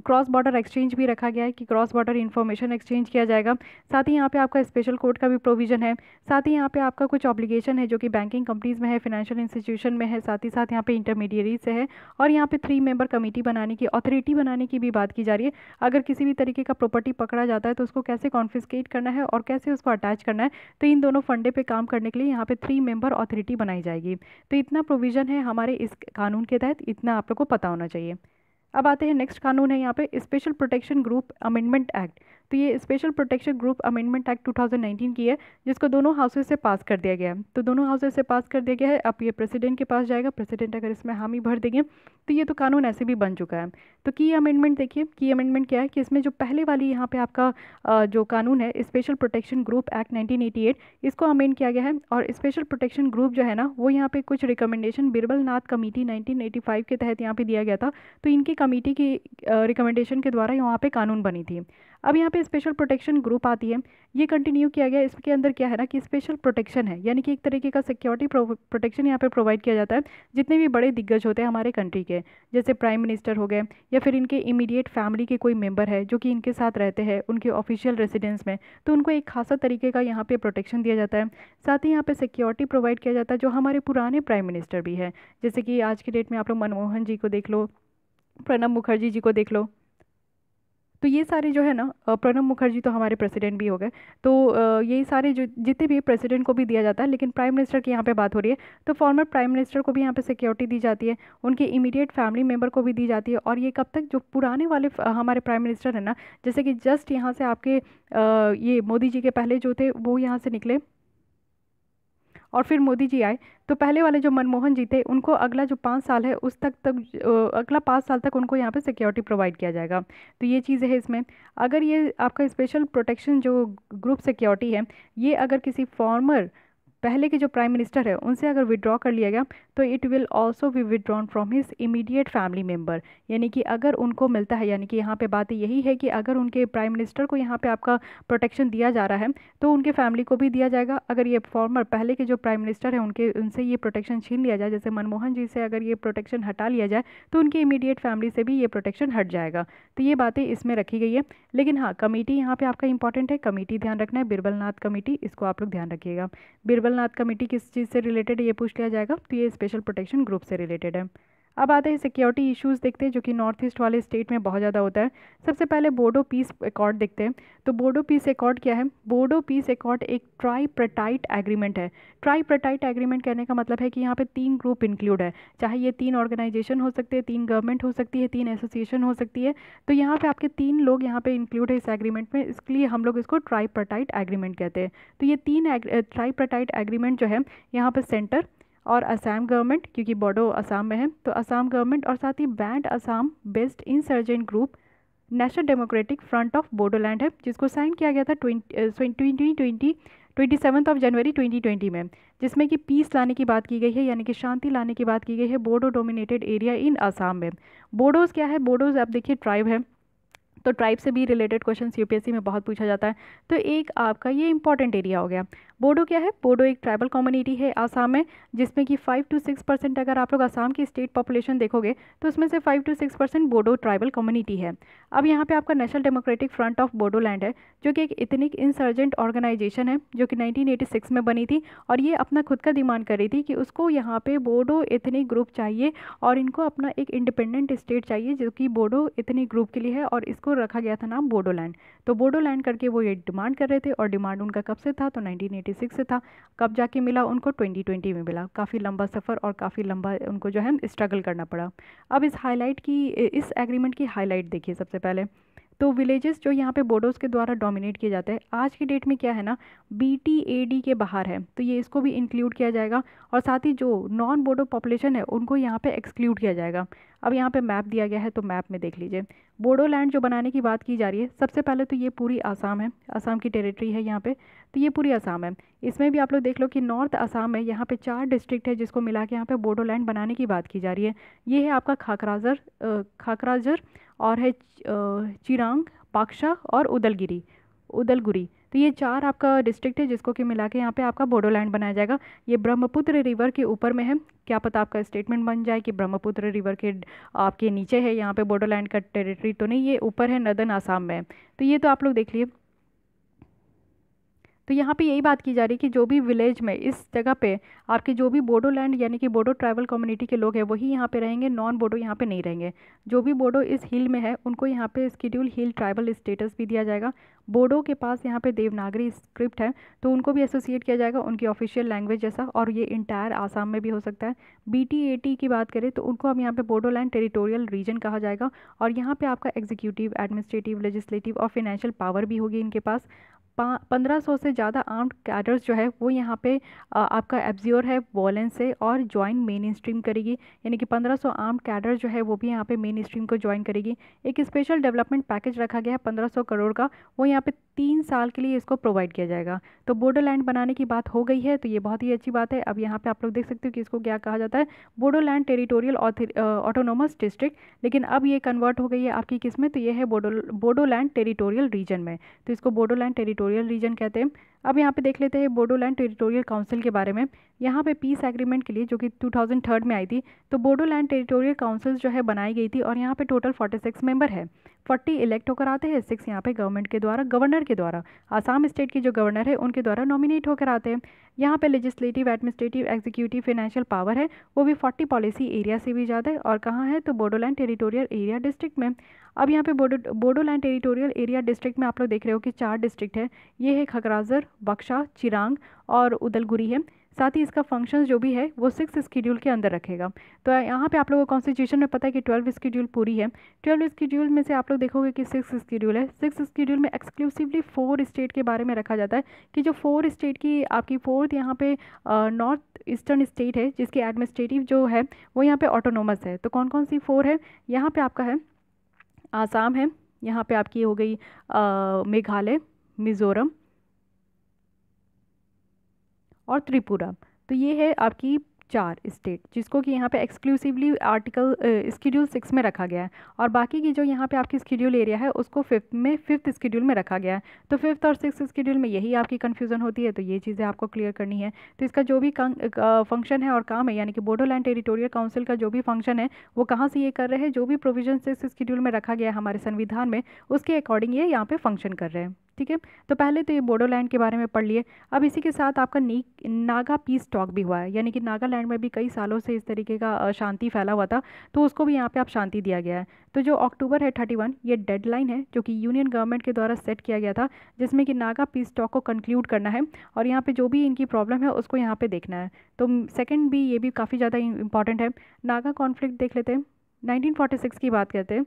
Speaker 1: क्रॉस बॉर्डर एक्सचेंज भी रखा गया है कि क्रॉस बॉर्डर इन्फॉर्मेशन एक्सचेंज किया जाएगा साथ ही यहाँ पर आपका स्पेशल कोर्ट का भी प्रोविजन है साथ ही यहाँ पर आपका कुछ ऑब्लीगेशन है जो कि बैंकिंग कंपनीज़ में है फाइनेंशियल इंस्टीट्यूशन में है साथ ही साथ यहाँ पर इंटरमीडिएट से है और यहाँ पर थ्री मेम्बर कमेटी बनाने की अथॉरिटी बनाने की भी बात की जा रही है अगर किसी भी तरीके का प्रॉपर्टी पकड़ा जाता है तो उसको कैसे कॉन्फिस्केट करना है और कैसे उसको अटैच करना है तो इन दोनों फंडे पे काम करने के लिए यहाँ पे थ्री मेंबर अथॉरिटी बनाई जाएगी तो इतना प्रोविज़न है हमारे इस कानून के तहत इतना आप लोग को पता होना चाहिए अब आते हैं नेक्स्ट कानून है यहाँ पे special protection group amendment act तो ये special protection group amendment act 2019 की है जिसको दोनों हाउसेज से पास कर दिया गया है तो दोनों हाउसेज से पास कर दिया गया है अब ये प्रेसिडेंट के पास जाएगा प्रेसिडेंट अगर इसमें हामी भर देंगे तो ये तो कानून ऐसे भी बन चुका है तो की अमेंडमेंट देखिए की अमेंडमेंट क्या है कि इसमें जो पहले वाली यहाँ पर आपका जो कानून है special protection group act nineteen इसको अमेंड किया गया है और स्पेशल प्रोटेक्शन ग्रुप जो है ना वो यहाँ पर कुछ recommendation Birbal Nath committee nineteen के तहत यहाँ पर दिया गया था तो इनकी कमेटी की रिकमेंडेशन के द्वारा यहाँ पर कानून बनी थी अब यहाँ पे स्पेशल प्रोटेक्शन ग्रुप आती है ये कंटिन्यू किया गया इसके अंदर क्या है ना कि स्पेशल प्रोटेक्शन है यानी कि एक तरीके का सिक्योरिटी प्रोटेक्शन यहाँ पे प्रोवाइड किया जाता है जितने भी बड़े दिग्गज होते हैं हमारे कंट्री के जैसे प्राइम मिनिस्टर हो गए या फिर इनके इमीडिएट फैमिली के कोई मेम्बर है जो कि इनके साथ रहते हैं उनके ऑफिशियल रेसिडेंस में तो उनको एक खासा तरीके का यहाँ पर प्रोटेक्शन दिया जाता है साथ ही यहाँ पर सिक्योरिटी प्रोवाइड किया जाता है जो हमारे पुराने प्राइम मिनिस्टर भी है जैसे कि आज के डेट में आप लोग मनमोहन जी को देख लो प्रणब मुखर्जी जी को देख लो तो ये सारे जो है ना प्रणब मुखर्जी तो हमारे प्रेसिडेंट भी हो गए तो ये सारे जो जितने भी प्रेसिडेंट को भी दिया जाता है लेकिन प्राइम मिनिस्टर की यहाँ पे बात हो रही है तो फॉर्मर प्राइम मिनिस्टर को भी यहाँ पे सिक्योरिटी दी जाती है उनके इमीडिएट फैमिली मेम्बर को भी दी जाती है और ये कब तक जो पुराने वाले हमारे प्राइम मिनिस्टर हैं ना जैसे कि जस्ट यहाँ से आपके ये मोदी जी के पहले जो थे वो यहाँ से निकले और फिर मोदी जी आए तो पहले वाले जो मनमोहन जी थे उनको अगला जो पाँच साल है उस तक तक अगला पाँच साल तक उनको यहाँ पे सिक्योरिटी प्रोवाइड किया जाएगा तो ये चीज़ है इसमें अगर ये आपका स्पेशल प्रोटेक्शन जो ग्रुप सिक्योरिटी है ये अगर किसी फॉर्मर पहले के जो प्राइम मिनिस्टर है उनसे अगर विदड्रॉ कर लिया गया तो it will also be withdrawn from his immediate family member यानी कि अगर उनको मिलता है यानी कि यहाँ पे बात यही है कि अगर उनके प्राइम मिनिस्टर को यहाँ पे आपका प्रोटेक्शन दिया जा रहा है तो उनके फैमिली को भी दिया जाएगा अगर ये फॉर्मर पहले के जो प्राइम मिनिस्टर है उनके उनसे ये प्रोटेक्शन छीन लिया जाए जैसे मनमोहन जी से अगर ये प्रोटेक्शन हटा लिया जाए तो उनके इमीडिएट फैमिली से भी ये प्रोटेक्शन हट जाएगा तो ये बातें इसमें रखी गई है लेकिन हाँ कमेटी यहाँ पे आपका इंपॉर्टेंट है कमेटी ध्यान रखना है बिरबल नाथ कमेटी इसको आप लोग ध्यान रखिएगा बिरबल कमलनाथ कमेटी किस चीज़ से रिलेटेड ये पूछ लिया जाएगा तो ये स्पेशल प्रोटेक्शन ग्रुप से रिलेटेड है अब आते हैं सिक्योरिटी इश्यूज़ देखते हैं जो कि नॉर्थ ईस्ट वाले स्टेट में बहुत ज़्यादा होता है सबसे पहले बोडो पीस एकॉर्ड देखते हैं तो बोडो पीस एकॉर्ड क्या है बोडो पीस एकॉर्ड एक ट्राईप्रटाइट एग्रीमेंट है ट्राईप्रटाइट एग्रीमेंट कहने का मतलब है कि यहाँ पे तीन ग्रुप इंक्लूड है चाहे ये तीन ऑर्गेनाइजेशन हो सकते हैं तीन गवर्नमेंट हो सकती है तीन एसोसिएशन हो सकती है तो यहाँ पर आपके तीन लोग यहाँ पर इंक्लूड है इस एग्रीमेंट में इसलिए हम लोग इसको ट्राईप्रटाइट एग्रीमेंट कहते हैं तो ये तीन ट्राईप्रटाइट एग्रीमेंट जो है यहाँ पर सेंटर और असम गवर्नमेंट क्योंकि बॉडो असम में है तो असम गवर्नमेंट और साथ ही banned Assam based insurgent group national democratic front of Bodoland है जिसको साइन किया गया था twenty twenty twenty seventh of January twenty twenty में जिसमें कि पीस लाने की बात की गई है यानी कि शांति लाने की बात की गई है Bodo dominated area in Assam में बोडोज़ क्या है बोडोज़ आप देखिए ट्राइब है तो ट्राइब से भी रिलेटेड क्वेश्चन यूपीएससी में बहुत पूछा जाता है तो एक आपका ये इंपॉर्टेंट एरिया हो गया बोडो क्या है बोडो एक ट्राइबल कम्युनिटी है आसाम में जिसमें कि फाइव टू सिक्स परसेंट अगर आप लोग आसाम की स्टेट पॉपुलेशन देखोगे तो उसमें से five two six percent Bodo tribal community है अब यहाँ पे आपका national democratic front of Bodoland है जो कि एक इथनिक इंसर्जेंट ऑर्गेनाइजेशन है जो कि नाइनटीन में बनी थी और ये अपना खुद का डिमांड कर रही थी कि उसको यहाँ पे बोडो इतनी ग्रुप चाहिए और इनको अपना एक इंडिपेंडेंट स्टेट चाहिए जो कि बोडो इतनी ग्रुप के लिए है और इसको को रखा गया था नाम बोडोलैंड तो बोडोलैंड करके वो ये डिमांड कर रहे थे और डिमांड उनका कब से था तो 1986 से था कब जाके मिला उनको 2020 में मिला काफ़ी लंबा सफ़र और काफ़ी लंबा उनको जो है स्ट्रगल करना पड़ा अब इस हाईलाइट की इस एग्रीमेंट की हाईलाइट देखिए सबसे पहले तो विलेजेस जो यहाँ पे बोडोस के द्वारा डोमिनेट किए जाते हैं आज की डेट में क्या है ना बी टी के बाहर है तो ये इसको भी इंक्लूड किया जाएगा और साथ ही जो नॉन बोडो पॉपुलेशन है उनको यहाँ पे एक्सक्लूड किया जाएगा अब यहाँ पे मैप दिया गया है तो मैप में देख लीजिए बोडोलैंड जो बनाने की बात की जा रही है सबसे पहले तो ये पूरी आसाम है आसाम की टेरिटरी है यहाँ पे तो ये पूरी आसाम है इसमें भी आप लोग देख लो कि नॉर्थ आसाम में यहाँ पे चार डिस्ट्रिक्ट है जिसको मिला के यहाँ पे बोडोलैंड बनाने की बात की जा रही है ये है आपका खाकराजर खाकराजर और है चिरांग पाक्शा और उदलगिरी उदलगुरी तो ये चार आपका डिस्ट्रिक्ट है जिसको कि मिला के यहाँ पे आपका बोडोलैंड बनाया जाएगा ये ब्रह्मपुत्र रिवर के ऊपर में है क्या पता आपका स्टेटमेंट बन जाए कि ब्रह्मपुत्र रिवर के आपके नीचे है यहाँ पे बोडोलैंड का टेरिटरी तो नहीं ये ऊपर है नदन आसाम में तो ये तो आप लोग देख लिए तो यहाँ पे यही बात की जा रही है कि जो भी विलेज में इस जगह पे आपके जो भी बोडोलैंड यानी कि बोडो ट्राइबल कम्युनिटी के लोग हैं वही यहाँ पे रहेंगे नॉन बोडो यहाँ पे नहीं रहेंगे जो भी बोडो इस हिल में है उनको यहाँ पे स्कीड्यूल हिल ट्राइबल स्टेटस भी दिया जाएगा बोडो के पास यहाँ पे देवनागरी स्क्रिप्ट है तो उनको भी एसोसिएट किया जाएगा उनकी ऑफिशियल लैंग्वेज जैसा और ये इंटायर आसाम में भी हो सकता है बी टी की बात करें तो उनको हम यहाँ पे बोडोलैंड टेरिटोरियल रीजन कहा जाएगा और यहाँ पे आपका एग्जीक्यूटिव एडमिनिस्ट्रेटिव लेजिस्लेटिव और फिनेंशियल पावर भी होगी इनके पास पंद्रह सौ से ज़्यादा आर्म्ड कैडर्स जो है वो यहाँ पे आपका एब्जियोर है वॉलन से और ज्वाइन मेन स्ट्रीम करेगी यानी कि पंद्रह सौ आर्म्ड कैडर्स जो है वो भी यहाँ पे मेन स्ट्रीम को ज्वाइन करेगी एक स्पेशल डेवलपमेंट पैकेज रखा गया है पंद्रह सौ करोड़ का वो यहाँ पे तीन साल के लिए इसको प्रोवाइड किया जाएगा तो बोडो लैंड बनाने की बात हो गई है तो ये बहुत ही अच्छी बात है अब यहाँ पर आप लोग देख सकते हो कि इसको क्या कहा जाता है बोडोलैंड टेरिटोरियल ऑटोनोमस डिस्ट्रिक्ट लेकिन अब ये कन्वर्ट हो गई है आपकी किस्में तो ये है बोडो बोडोलैंड टेरिटोरियल रीजन में तो इसको बोडोलैंड टेरिटोरियल टेरिटोरियल रीजन कहते हैं अब यहाँ पे देख लेते हैं बोडोलैंड टेरिटोरियल काउंसिल के बारे में यहाँ पे पीस एग्रीमेंट के लिए जो कि 2003 में आई थी तो बोडोलैंड टेरिटोरियल काउंसिल जो है बनाई गई थी और यहाँ पे टोटल 46 मेंबर है 40 इलेक्ट होकर आते हैं सिक्स यहाँ पे गवर्नमेंट के द्वारा गवर्नर के द्वारा आसाम स्टेट के जो गवर्नर है उनके द्वारा नॉमिनेट होकर आते हैं यहाँ पे legislative administrative executive financial power है वो भी फोर्टी पॉलिसी एरिया से भी ज़्यादा है और कहाँ है तो बोडोलैंड टेरिटोरियल एरिया डिस्ट्रिक्ट में अब यहाँ पे Bodo Bodoland territorial area district में आप लोग देख रहे हो कि चार डिस्ट्रिक्ट है ये है खकराजर बक्शा चिरांग और उदलगुरी है साथ ही इसका फंक्शन जो भी है वो सिक्स स्कीड्यूल के अंदर रखेगा तो यहाँ पे आप लोगों को कॉन्स्टिट्यूशन में पता है कि ट्वेल्व स्कीड्यूल पूरी है ट्वेल्व स्कीड्यूल में से आप लोग देखोगे कि सिक्स स्कीड्यूल है सिक्स स्कीड्यूल में एक्सक्लूसिवली फोर स्टेट के बारे में रखा जाता है कि जो फोर स्टेट की आपकी फोर्थ यहाँ पे नॉर्थ ईस्टर्न स्टेट है जिसकी एडमिनिस्ट्रेटिव जो है वो यहाँ पर ऑटोनोमस है तो कौन कौन सी फोर है यहाँ पर आपका है आसाम है यहाँ पे आपकी हो गई मेघालय मिज़ोरम और त्रिपुरा तो ये है आपकी चार स्टेट जिसको कि यहाँ पे एक्सक्लूसिवली आर्टिकल स्कीड्यूल सिक्स में रखा गया है और बाकी की जो यहाँ पे आपकी स्कीड्यूल एरिया है उसको फिफ्थ में फिफ्थ स्कीड्यूल में रखा गया है तो फिफ्थ और सिक्स स्कीड्यूल में यही आपकी कन्फ्यूज़न होती है तो ये चीज़ें आपको क्लियर करनी है तो इसका जो भी फंक्शन है और काम है यानी कि बोडोलैंड टेरिटोरियल काउंसिल का जो भी फंक्शन है वो कहाँ से ये कर रहे हैं जो भी प्रोविजन सिक्स स्कीड्यूल में रखा गया है हमारे संविधान में उसके अकॉर्डिंग ये यहाँ पर फंक्शन कर रहे हैं ठीक है तो पहले तो ये बोडोलैंड के बारे में पढ़ लिए अब इसी के साथ आपका नी नागा पीस टॉक भी हुआ है यानी कि नागालैंड में भी कई सालों से इस तरीके का शांति फैला हुआ था तो उसको भी यहाँ पे आप शांति दिया गया है तो जो अक्टूबर है थर्टी वन ये डेडलाइन है जो कि यूनियन गवर्नमेंट के द्वारा सेट किया गया था जिसमें कि नागा पीस टॉक को कंक्लूड करना है और यहाँ पर जो भी इनकी प्रॉब्लम है उसको यहाँ पर देखना है तो सेकेंड भी ये भी काफ़ी ज़्यादा इंपॉर्टेंट है नागा कॉन्फ्लिक्ट देख लेते हैं 1946 की बात करते हैं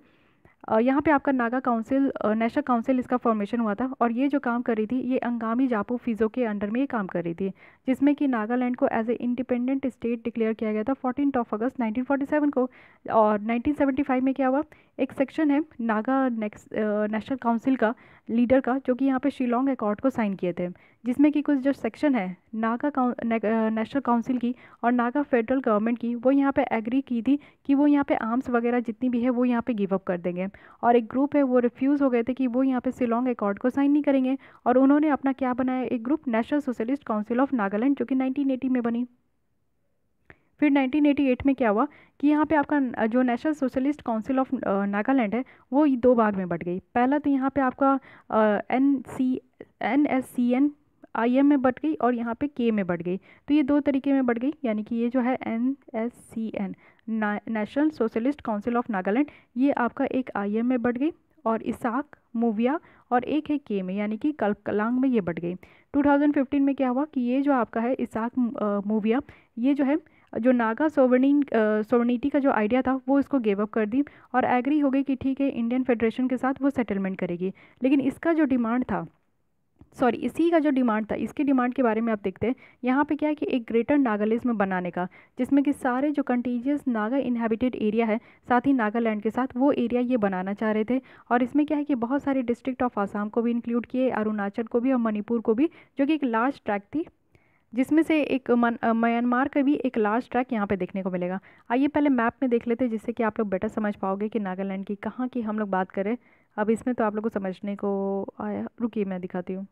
Speaker 1: यहाँ पे आपका नागा काउंसिल नेशनल काउंसिल इसका फॉर्मेशन हुआ था और ये जो काम कर रही थी ये अंगामी जापू फीजो के अंडर में ये काम कर रही थी जिसमें कि नागालैंड को as a independent state declare किया गया था फोर्टीन ऑफ अगस्त 1947 को और 1975 में क्या हुआ एक सेक्शन है नागा नेशनल काउंसिल का लीडर का जो कि यहाँ पे शिलोंग अकॉर्ड को साइन किए थे जिसमें कि कुछ जो सेक्शन है नागा नेशनल काउंसिल की और नागा फेडरल गवर्नमेंट की वो यहाँ पे एग्री की थी कि वो यहाँ पे आर्म्स वगैरह जितनी भी है वो यहाँ पे गिव अप कर देंगे और एक ग्रुप है वो रिफ्यूज़ हो गए थे कि वो यहाँ पे सिलोंग अकॉर्ड को साइन नहीं करेंगे और उन्होंने अपना क्या बनाया एक group national socialist council of Nagaland जो कि नाइनटीन में बनी फिर 1988 में क्या हुआ कि यहाँ पे आपका जो national socialist council of Nagaland है वो दो भाग में बट गई पहला तो यहाँ पे आपका N C N S C N I M में बट गई और यहाँ पे के में बट गई तो ये दो तरीके में बट गई यानी कि ये जो है N S C N national socialist council of Nagaland ये आपका एक आई एम में बट गई और इसाक मूविया और एक है के में यानी कि कलांग में ये बट गई 2015 में क्या हुआ कि ये जो आपका है इसाक मूविया ये जो है जो नागा सोवर्निन सोवर्निटी का जो आइडिया था वो इसको गेव अप कर दी और एग्री हो गई कि ठीक है इंडियन फेडरेशन के साथ वो सेटलमेंट करेगी लेकिन इसका जो डिमांड था सॉरी इसी का जो डिमांड था इसके डिमांड के बारे में आप देखते हैं यहाँ पे क्या है कि एक ग्रेटर नागालिज्म बनाने का जिसमें कि सारे जो कंटीजियस नागा इनहेबिटेड एरिया है साथ ही नागालैंड के साथ वो एरिया ये बनाना चाह रहे थे और इसमें क्या है कि बहुत सारे डिस्ट्रिक्ट ऑफ आसाम को भी इंक्लूड किए अरुणाचल को भी और मणिपुर को भी जो कि एक लार्ज ट्रैक थी जिसमें से एक म्यांमार का भी एक लार्ज ट्रैक यहाँ पे देखने को मिलेगा आइए पहले मैप में देख लेते हैं जिससे कि आप लोग बेटर समझ पाओगे कि नागालैंड की कहाँ की हम लोग बात करें अब इसमें तो आप लोग को समझने को आया रुकी मैं दिखाती हूँ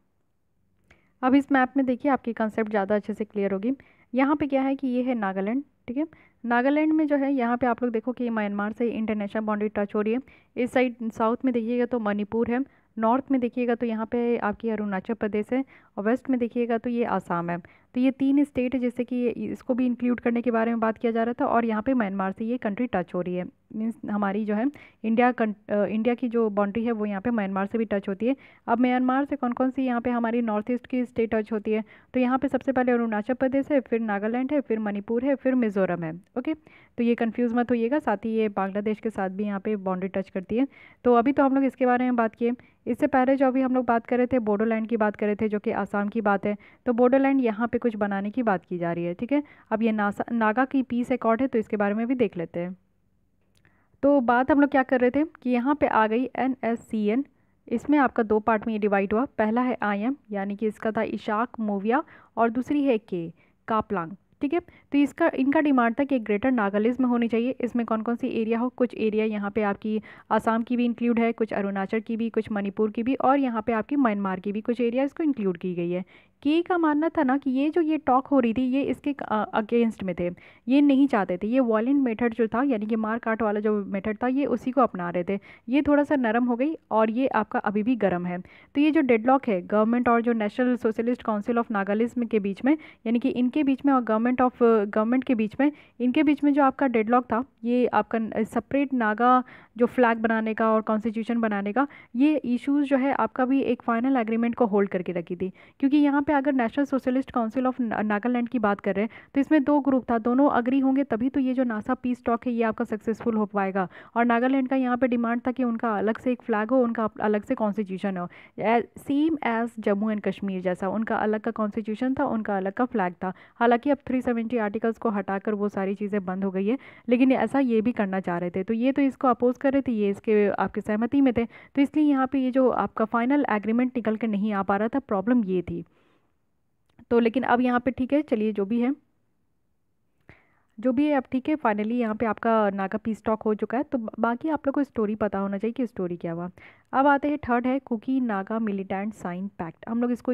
Speaker 1: अब इस मैप में देखिए आपकी कंसेप्ट ज़्यादा अच्छे से क्लियर होगी यहाँ पर क्या है कि ये है नागालैंड ठीक है नागालैंड में जो है यहाँ पे आप लोग देखो कि म्यांमार से इंटरनेशनल बाउंड्री टच हो रही है इस साइड साउथ में देखिएगा तो मणिपुर है नॉर्थ में देखिएगा तो यहाँ पे आपकी अरुणाचल प्रदेश है और वेस्ट में देखिएगा तो ये आसाम है तो ये तीन स्टेट है जैसे कि इसको भी इंक्लूड करने के बारे में बात किया जा रहा था और यहाँ पे म्यांमार से ये कंट्री टच हो रही है मीन्स हमारी जो है इंडिया इंडिया की जो बाउंड्री है वो यहाँ पे म्यांमार से भी टच होती है अब म्यांमार से कौन कौन सी यहाँ पे हमारी नॉर्थ ईस्ट की स्टेट टच होती है तो यहाँ पे सबसे पहले अरुणाचल प्रदेश है फिर नागालैंड है फिर मणिपुर है फिर मिजोरम है ओके तो ये कन्फ्यूज़ मत होइएगा साथ ही ये बांग्लादेश के साथ भी यहाँ पर बाउंड्री टच करती है तो अभी तो हम लोग इसके बारे में बात किए इससे पहले जो अभी हम लोग बात कर रहे थे बोडोलैंड की बात कर रहे थे जो कि आसाम की बात है तो बोडोलैंड यहाँ पर कुछ बनाने की बात की जा रही है ठीक है अब ये नासा नागा की पीस एक है तो इसके बारे में भी देख लेते हैं तो बात हम लोग क्या कर रहे थे कि यहाँ पे आ गई एन एस सी एन इसमें आपका दो पार्ट में ये डिवाइड हुआ पहला है आई एम यानी कि इसका था इशाक मोविया और दूसरी है के कापलांग ठीक है तो इसका इनका डिमांड था कि ग्रेटर नागालैंड में होनी चाहिए इसमें कौन कौन सी एरिया हो कुछ एरिया यहाँ पे आपकी आसाम की भी इंक्लूड है कुछ अरुणाचल की भी कुछ मणिपुर की भी और यहाँ पे आपकी म्यांमार की भी कुछ एरिया इसको इंक्लूड की गई है के का मानना था ना कि ये जो ये टॉक हो रही थी ये इसके अगेंस्ट में थे ये नहीं चाहते थे ये वॉलेंट मेथड जो था यानी कि मार काट वाला जो मेथड था ये उसी को अपना रहे थे ये थोड़ा सा नरम हो गई और ये आपका अभी भी गर्म है तो ये जो डेडलॉक है गवर्नमेंट और जो national socialist council of Nagalim के बीच में यानी कि इनके बीच में और गवर्नमेंट ऑफ गवर्नमेंट के बीच में इनके बीच में जो आपका डेडलॉक था ये आपका सेपरेट नागा जो फ्लैग बनाने का और कॉन्स्टिट्यूशन बनाने का ये इशूज़ जो है आपका भी एक फ़ाइनल एग्रीमेंट को होल्ड करके रखी थी क्योंकि यहाँ पर पे अगर national socialist council of Nagaland की बात कर रहे हैं तो इसमें दो ग्रुप था दोनों अग्री होंगे तभी तो ये जो नासा पीस टॉक है ये आपका सक्सेसफुल हो पाएगा और नागालैंड का यहाँ पर डिमांड था कि उनका अलग से एक फ्लैग हो उनका अलग से कॉन्स्टिट्यूशन हो same as Jammu and Kashmir जैसा उनका अलग का कॉन्स्टिट्यूशन था उनका अलग का फ्लैग था हालांकि अब थ्री सेवेंटी आर्टिकल्स को हटाकर वो सारी चीज़ें बंद हो गई है लेकिन ऐसा ये भी करना चाह रहे थे तो ये तो इसको अपोज कर रहे थे ये इसके आपके सहमति में थे तो इसलिए यहाँ पे ये जो आपका फाइनल एग्रीमेंट निकल कर नहीं आ पा रहा था प्रॉब्लम ये थी तो लेकिन अब यहाँ पे ठीक है चलिए जो भी है जो भी है अब ठीक है फाइनली यहाँ पे आपका नागा पी स्टॉक हो चुका है तो बाकी आप लोग को स्टोरी पता होना चाहिए कि स्टोरी क्या हुआ अब आते हैं थर्ड है Kuki Naga militant sign pact हम लोग इसको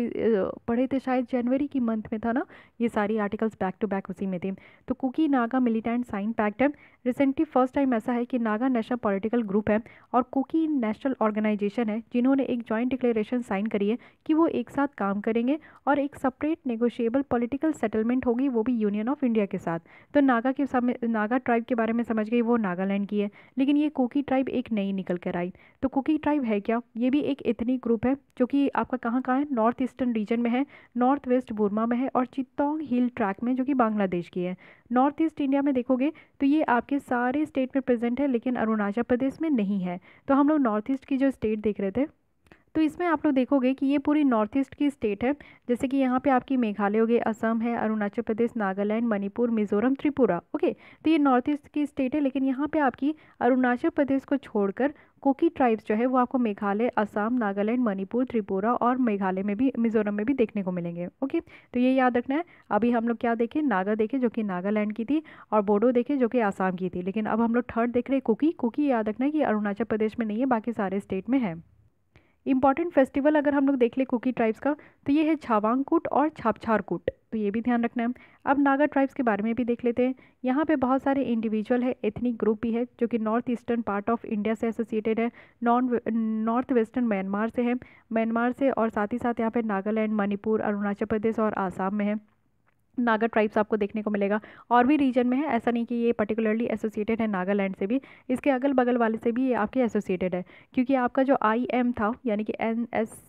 Speaker 1: पढ़े थे शायद जनवरी की मंथ में था ना ये सारी आर्टिकल्स बैक टू बैक उसी में थे तो Kuki Naga militant sign pact है रिसेंटली फर्स्ट टाइम ऐसा है कि नागा नेशनल पॉलिटिकल ग्रुप है और कुकी नेशनल ऑर्गेनाइजेशन है जिन्होंने एक जॉइंट डिक्लेरेशन साइन करी है कि वो एक साथ काम करेंगे और एक सेपरेट नेगोशिएबल पॉलिटिकल सेटलमेंट होगी वो भी यूनियन ऑफ इंडिया के साथ तो नागा के नागा ट्राइब के बारे में समझ गई वो नागालैंड की है लेकिन ये कुकी ट्राइब एक नई निकल कर आई तो कुकी ट्राइब है क्या ये भी एक इतनी ग्रुप है जो कि आपका कहाँ कहाँ है नॉर्थ ईस्टर्न रीजन में है नॉर्थ वेस्ट बुरमा में है और चित्तौंग हिल ट्रैक में जो कि बांग्लादेश की है नॉर्थ ईस्ट इंडिया में देखोगे तो ये आपके सारे स्टेट में प्रेजेंट है लेकिन अरुणाचल प्रदेश में नहीं है तो हम लोग नॉर्थ ईस्ट की जो स्टेट देख रहे थे तो इसमें आप लोग देखोगे कि ये पूरी नॉर्थ ईस्ट की स्टेट है जैसे कि यहाँ पे आपकी मेघालय हो गए असम है अरुणाचल प्रदेश नागालैंड मणिपुर मिजोरम त्रिपुरा ओके तो ये नॉर्थ ईस्ट की स्टेट है लेकिन यहाँ पे आपकी अरुणाचल प्रदेश को छोड़कर कोकी ट्राइब्स जो है वो आपको मेघालय असम नागालैंड मणिपुर त्रिपुरा और मेघालय में भी मिजोरम में भी देखने को मिलेंगे ओके तो ये याद रखना है अभी हम लोग क्या देखें नागा देखे जो कि नागालैंड की थी और बोडो देखे जो कि आसाम की थी लेकिन अब हम लोग थर्ड देख रहे कोकी कोकी याद रखना है कि अरुणाचल प्रदेश में नहीं है बाकी सारे स्टेट में है इंपॉर्टेंट फेस्टिवल अगर हम लोग देख ले कुकी ट्राइब्स का तो ये है छावांगकूट और छापछारकूट तो ये भी ध्यान रखना है अब नागा ट्राइब्स के बारे में भी देख लेते हैं यहाँ पे बहुत सारे इंडिविजुअल है एथनिक ग्रुप भी है जो कि north eastern part of India से एसोसिएटेड है नॉन नॉर्थ वेस्टर्न म्यांमार से है म्यांमार से और साथ ही साथ यहाँ पे नागालैंड मणिपुर अरुणाचल प्रदेश और आसाम में है नागा ट्राइब्स आपको देखने को मिलेगा और भी रीजन में है ऐसा नहीं कि ये पर्टिकुलरली एसोसिएटेड है नागालैंड से भी इसके अगल बगल वाले से भी ये आपके एसोसिएटेड है क्योंकि आपका जो आई एम था यानी कि एन एस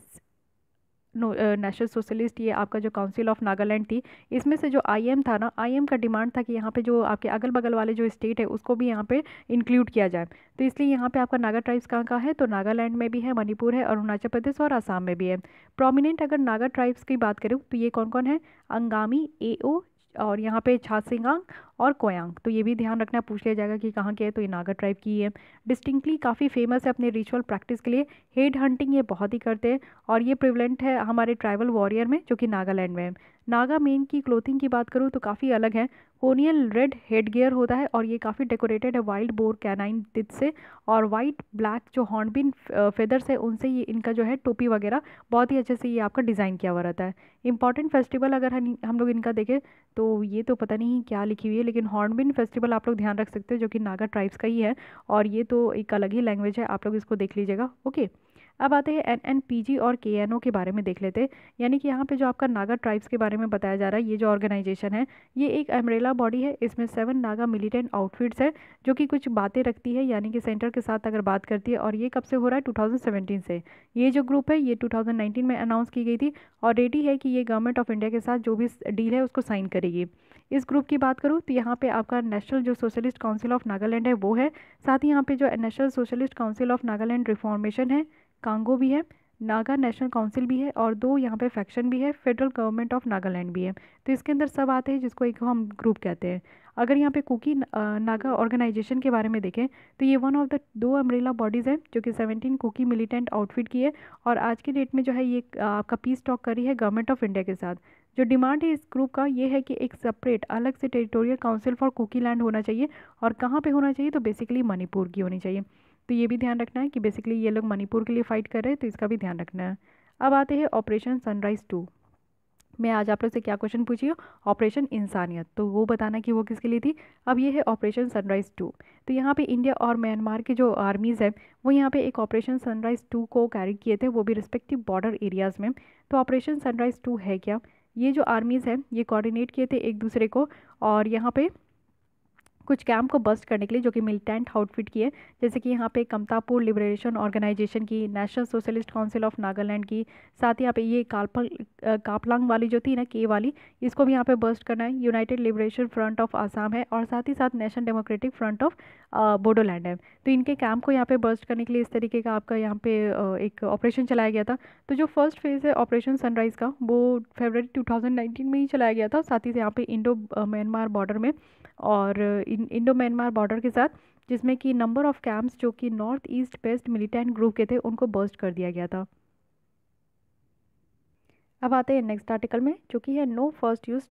Speaker 1: नेशनल सोशलिस्ट ये आपका जो काउंसिल ऑफ नागालैंड थी इसमें से जो आईएम था ना आईएम का डिमांड था कि यहाँ पे जो आपके अगल बगल वाले जो स्टेट है उसको भी यहाँ पे इंक्लूड किया जाए तो इसलिए यहाँ पे आपका नागा ट्राइब्स कहाँ का है तो नागालैंड में भी है मणिपुर है अरुणाचल प्रदेश और आसाम में भी है प्रोमिनेंट अगर नागा ट्राइब्स की बात करूँ तो ये कौन कौन है अंगामी ए ओ और यहाँ पे छासिंगांग और कोयांग तो ये भी ध्यान रखना पूछ लिया जाएगा कि कहाँ के है तो ये नागा ट्राइब की है डिस्टिंक्टली काफ़ी फेमस है अपने रिचुअल प्रैक्टिस के लिए हेड हंटिंग ये बहुत ही करते हैं और ये प्रिवलेंट है हमारे ट्राइबल वॉरियर में जो कि नागालैंड में है नागा मेन की क्लोथिंग की बात करूँ तो काफ़ी अलग है कोनियल रेड हेड गेयर होता है और ये काफ़ी डेकोरेटेड है वाइल्ड बोर कैनाइन दिद से और वाइट ब्लैक जो हॉर्नबिन फेदर्स है उनसे ये इनका जो है टोपी वगैरह बहुत ही अच्छे से ये आपका डिज़ाइन किया हुआ रहता है इंपॉर्टेंट फेस्टिवल अगर हम लोग इनका देखें तो ये तो पता नहीं क्या लिखी हुई है लेकिन हॉर्नबिन फेस्टिवल आप लोग ध्यान रख सकते हो जो कि नागा ट्राइब्स का ही है और ये तो एक अलग ही लैंग्वेज है आप लोग इसको देख लीजिएगा ओके okay. अब आते हैं एन एन पी जी और के एन ओ के बारे में देख लेते हैं यानी कि यहाँ पे जो आपका नागा ट्राइब्स के बारे में बताया जा रहा है ये जो ऑर्गेनाइजेशन है ये एक अम्ब्रेला बॉडी है इसमें सेवन नागा मिलिटेंट आउटफिट्स है जो कि कुछ बातें रखती है यानी कि सेंटर के साथ अगर बात करती है और ये कब से हो रहा है 2017 से ये जो ग्रुप है ये टू में अनाउंस की गई थी और रेडी है कि ये गवर्नमेंट ऑफ इंडिया के साथ जो भी डील है उसको साइन करेगी इस ग्रुप की बात करूँ तो यहाँ पर आपका नेशनल जो सोशलिस्ट काउंसिल ऑफ नागालैंड है वो है साथ ही यहाँ पे जो national socialist council of Nagaland reformation है कांगो भी है नागा नेशनल काउंसिल भी है और दो यहाँ पे फैक्शन भी है फेडरल गवर्नमेंट ऑफ नागालैंड भी है तो इसके अंदर सब आते हैं जिसको एक हम ग्रुप कहते हैं अगर यहाँ पे कुकी नागा ऑर्गेनाइजेशन के बारे में देखें तो ये वन ऑफ द दो अम्ब्रेला बॉडीज़ हैं जो कि सेवनटीन कुकी मिलिटेंट आउटफिट की है और आज के डेट में जो है ये आपका पीस टॉक करी है गवर्नमेंट ऑफ इंडिया के साथ जो डिमांड है इस ग्रुप का ये है कि एक सेपरेट अलग से territorial council for Kukiland होना चाहिए और कहाँ पर होना चाहिए तो बेसिकली मणिपुर की होनी चाहिए तो ये भी ध्यान रखना है कि बेसिकली ये लोग मणिपुर के लिए फ़ाइट कर रहे हैं तो इसका भी ध्यान रखना है अब आते हैं ऑपरेशन सनराइज़ टू मैं आज आप लोग से क्या क्वेश्चन पूछी ऑपरेशन इंसानियत तो वो बताना कि वो किसके लिए थी अब ये है ऑपरेशन सनराइज़ टू तो यहाँ पे इंडिया और म्यांमार के जो आर्मीज़ हैं वो यहाँ पे एक ऑपरेशन सनराइज़ टू को कैरी किए थे वो भी रिस्पेक्टिव बॉर्डर एरियाज़ में तो ऑपरेशन सनराइज़ टू है क्या ये जो आर्मीज़ हैं ये कोऑर्डिनेट किए थे एक दूसरे को और यहाँ पर कुछ कैंप को बस्ट करने के लिए जो कि मिलिटेंट आउटफिट की है जैसे कि यहाँ पे कमतापुर लिबरेशन ऑर्गेनाइजेशन की national socialist council of Nagaland की साथ ही यहाँ पे ये कालपल कापलांग वाली जो थी ना के वाली इसको भी यहाँ पे बस्ट करना है united liberation front of Assam है और साथ ही साथ national democratic front of Bodoland है तो इनके कैंप को यहाँ पे बस्ट करने के लिए इस तरीके का आपका यहाँ पे एक ऑपरेशन चलाया गया था तो जो फर्स्ट फेज़ है ऑपरेशन सनराइज़ का वो फरवरी टू में ही चलाया गया था साथ ही से यहाँ पे इंडो म्यांमार बॉर्डर में और इंडो म्यांमार बॉर्डर के साथ जिसमें कि नंबर ऑफ़ कैंप्स जो कि north east based militant group के थे उनको बर्स्ट कर दिया गया था अब आते हैं नेक्स्ट आर्टिकल में जो कि है नो फर्स्ट यूज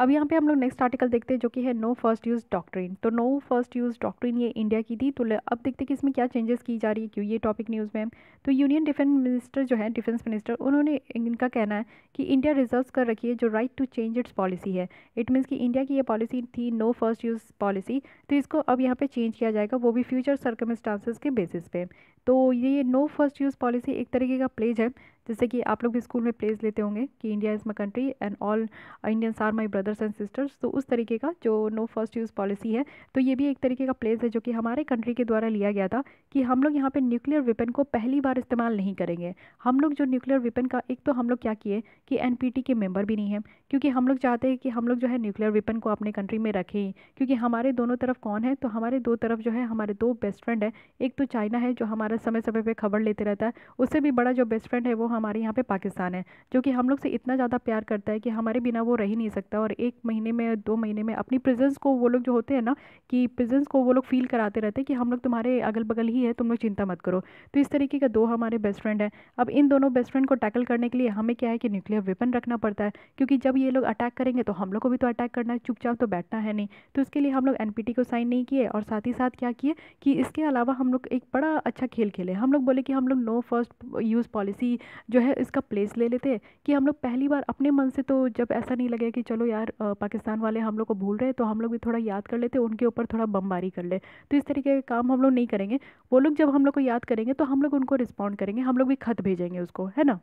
Speaker 1: अब यहाँ पे हम लोग नेक्स्ट आर्टिकल देखते हैं जो कि है नो फर्स्ट यूज़ डॉक्ट्रिन तो नो फर्स्ट यूज़ डॉक्ट्रिन ये इंडिया की थी तो अब देखते हैं कि इसमें क्या चेंजेस की जा रही है क्यों ये टॉपिक न्यूज़ में तो यूनियन डिफेंस मिनिस्टर जो है डिफेंस मिनिस्टर उन्होंने इनका कहना है कि इंडिया रिजर्व कर रखी है जो right to change its policy है इट मीन्स कि इंडिया की ये पॉलिसी थी नो फर्स्ट यूज़ पॉलिसी तो इसको अब यहाँ पर चेंज किया जाएगा वो भी फ्यूचर सर्कमस्टांसिस के बेसिस पे तो ये नो फर्स्ट यूज़ पॉलिसी एक तरीके का प्लेज है जैसे कि आप लोग भी स्कूल में प्लेज लेते होंगे कि India is my country and all Indians are my brothers and sisters तो उस तरीके का जो नो फर्स्ट यूज़ पॉलिसी है तो ये भी एक तरीके का प्लेज है जो कि हमारे कंट्री के द्वारा लिया गया था कि हम लोग यहाँ पे न्यूक्लियर वेपन को पहली बार इस्तेमाल नहीं करेंगे हम लोग जो न्यूक्लियर वेपन का एक तो हम लोग क्या किए कि एन के मेम्बर भी नहीं है क्योंकि हम लोग चाहते हैं कि हम लोग जो है न्यूक्लियर वेपन को अपने कंट्री में रखें क्योंकि हमारे दोनों तरफ कौन है तो हमारे दो तरफ जो है हमारे दो बेस्ट फ्रेंड है एक तो चाइना है जो हमारे भारत समय समय पर खबर लेते रहता है उससे भी बड़ा जो बेस्ट फ्रेंड है वो हमारे यहाँ पे पाकिस्तान है जो कि हम लोग से इतना ज़्यादा प्यार करता है कि हमारे बिना वो रह ही नहीं सकता और एक महीने में दो महीने में अपनी प्रेजेंस को वो लोग जो होते हैं ना कि प्रेजेंस को वो लोग फील कराते रहते हैं कि हम लोग तुम्हारे अगल बगल ही है तुम लोग चिंता मत करो तो इस तरीके का दो हमारे बेस्ट फ्रेंड हैं अब इन दोनों बेस्ट फ्रेंड को टैकल करने के लिए हमें क्या है कि न्यूक्लियर वेपन रखना पड़ता है क्योंकि जब ये लोग अटैक करेंगे तो हम लोग को भी तो अटैक करना है चुपचाप तो बैठना है नहीं तो उसके लिए हम लोग एन को साइन नहीं किए और साथ ही साथ क्या किए कि इसके अलावा हम लोग एक बड़ा अच्छा खेल खेले हम लोग बोले कि हम लोग नो फर्स्ट यूज़ पॉलिसी जो है इसका प्लेस ले लेते हैं कि हम लोग पहली बार अपने मन से तो जब ऐसा नहीं लगे कि चलो यार पाकिस्तान वाले हम लोग को भूल रहे तो हम लोग भी थोड़ा याद कर लेते उनके ऊपर थोड़ा बमबारी कर ले तो इस तरीके का काम हम लोग नहीं करेंगे वो लोग जब हम लोग को याद करेंगे तो हम लोग उनको रिस्पॉन्ड करेंगे हम लोग भी खत भेजेंगे उसको है ना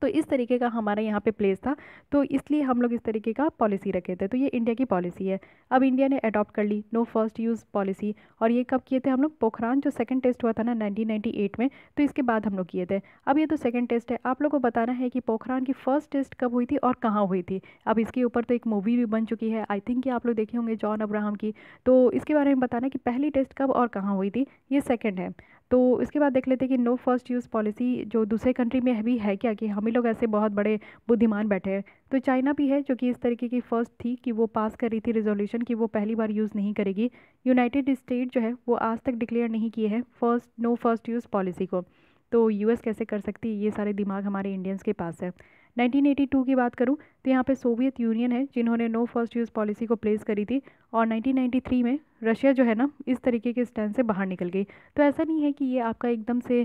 Speaker 1: तो इस तरीके का हमारा यहाँ पे प्लेस था तो इसलिए हम लोग इस तरीके का पॉलिसी रखे थे तो ये इंडिया की पॉलिसी है अब इंडिया ने अडॉप्ट कर ली नो फर्स्ट यूज़ पॉलिसी और ये कब किए थे हम लोग पोखरान जो सेकंड टेस्ट हुआ था ना 1998 में तो इसके बाद हम लोग किए थे अब ये तो सेकंड टेस्ट है आप लोग को बताना है कि पोखरान की फ़र्स्ट टेस्ट कब हुई थी और कहाँ हुई थी अब इसके ऊपर तो एक मूवी भी बन चुकी है आई थिंक कि आप लोग देखे होंगे जॉन अब्राहम की तो इसके बारे में बताना कि पहली टेस्ट कब और कहाँ हुई थी ये सेकेंड है तो इसके बाद देख लेते हैं कि नो फर्स्ट यूज़ पॉलिसी जो दूसरे कंट्री में भी है क्या कि हम ही लोग ऐसे बहुत बड़े बुद्धिमान बैठे हैं तो चाइना भी है जो कि इस तरीके की फ़र्स्ट थी कि वो पास कर रही थी रेजोल्यूशन कि वो पहली बार यूज़ नहीं करेगी यूनाइटेड स्टेट जो है वो आज तक डिक्लेयर नहीं किए हैं first no first use policy को तो यूएस कैसे कर सकती है ये सारे दिमाग हमारे इंडियंस के पास है 1982 की बात करूँ तो यहाँ पे सोवियत यूनियन है जिन्होंने नो फर्स्ट यूज़ पॉलिसी को प्लेस करी थी और 1993 में रशिया जो है ना इस तरीके के स्टैंड से बाहर निकल गई तो ऐसा नहीं है कि ये आपका एकदम से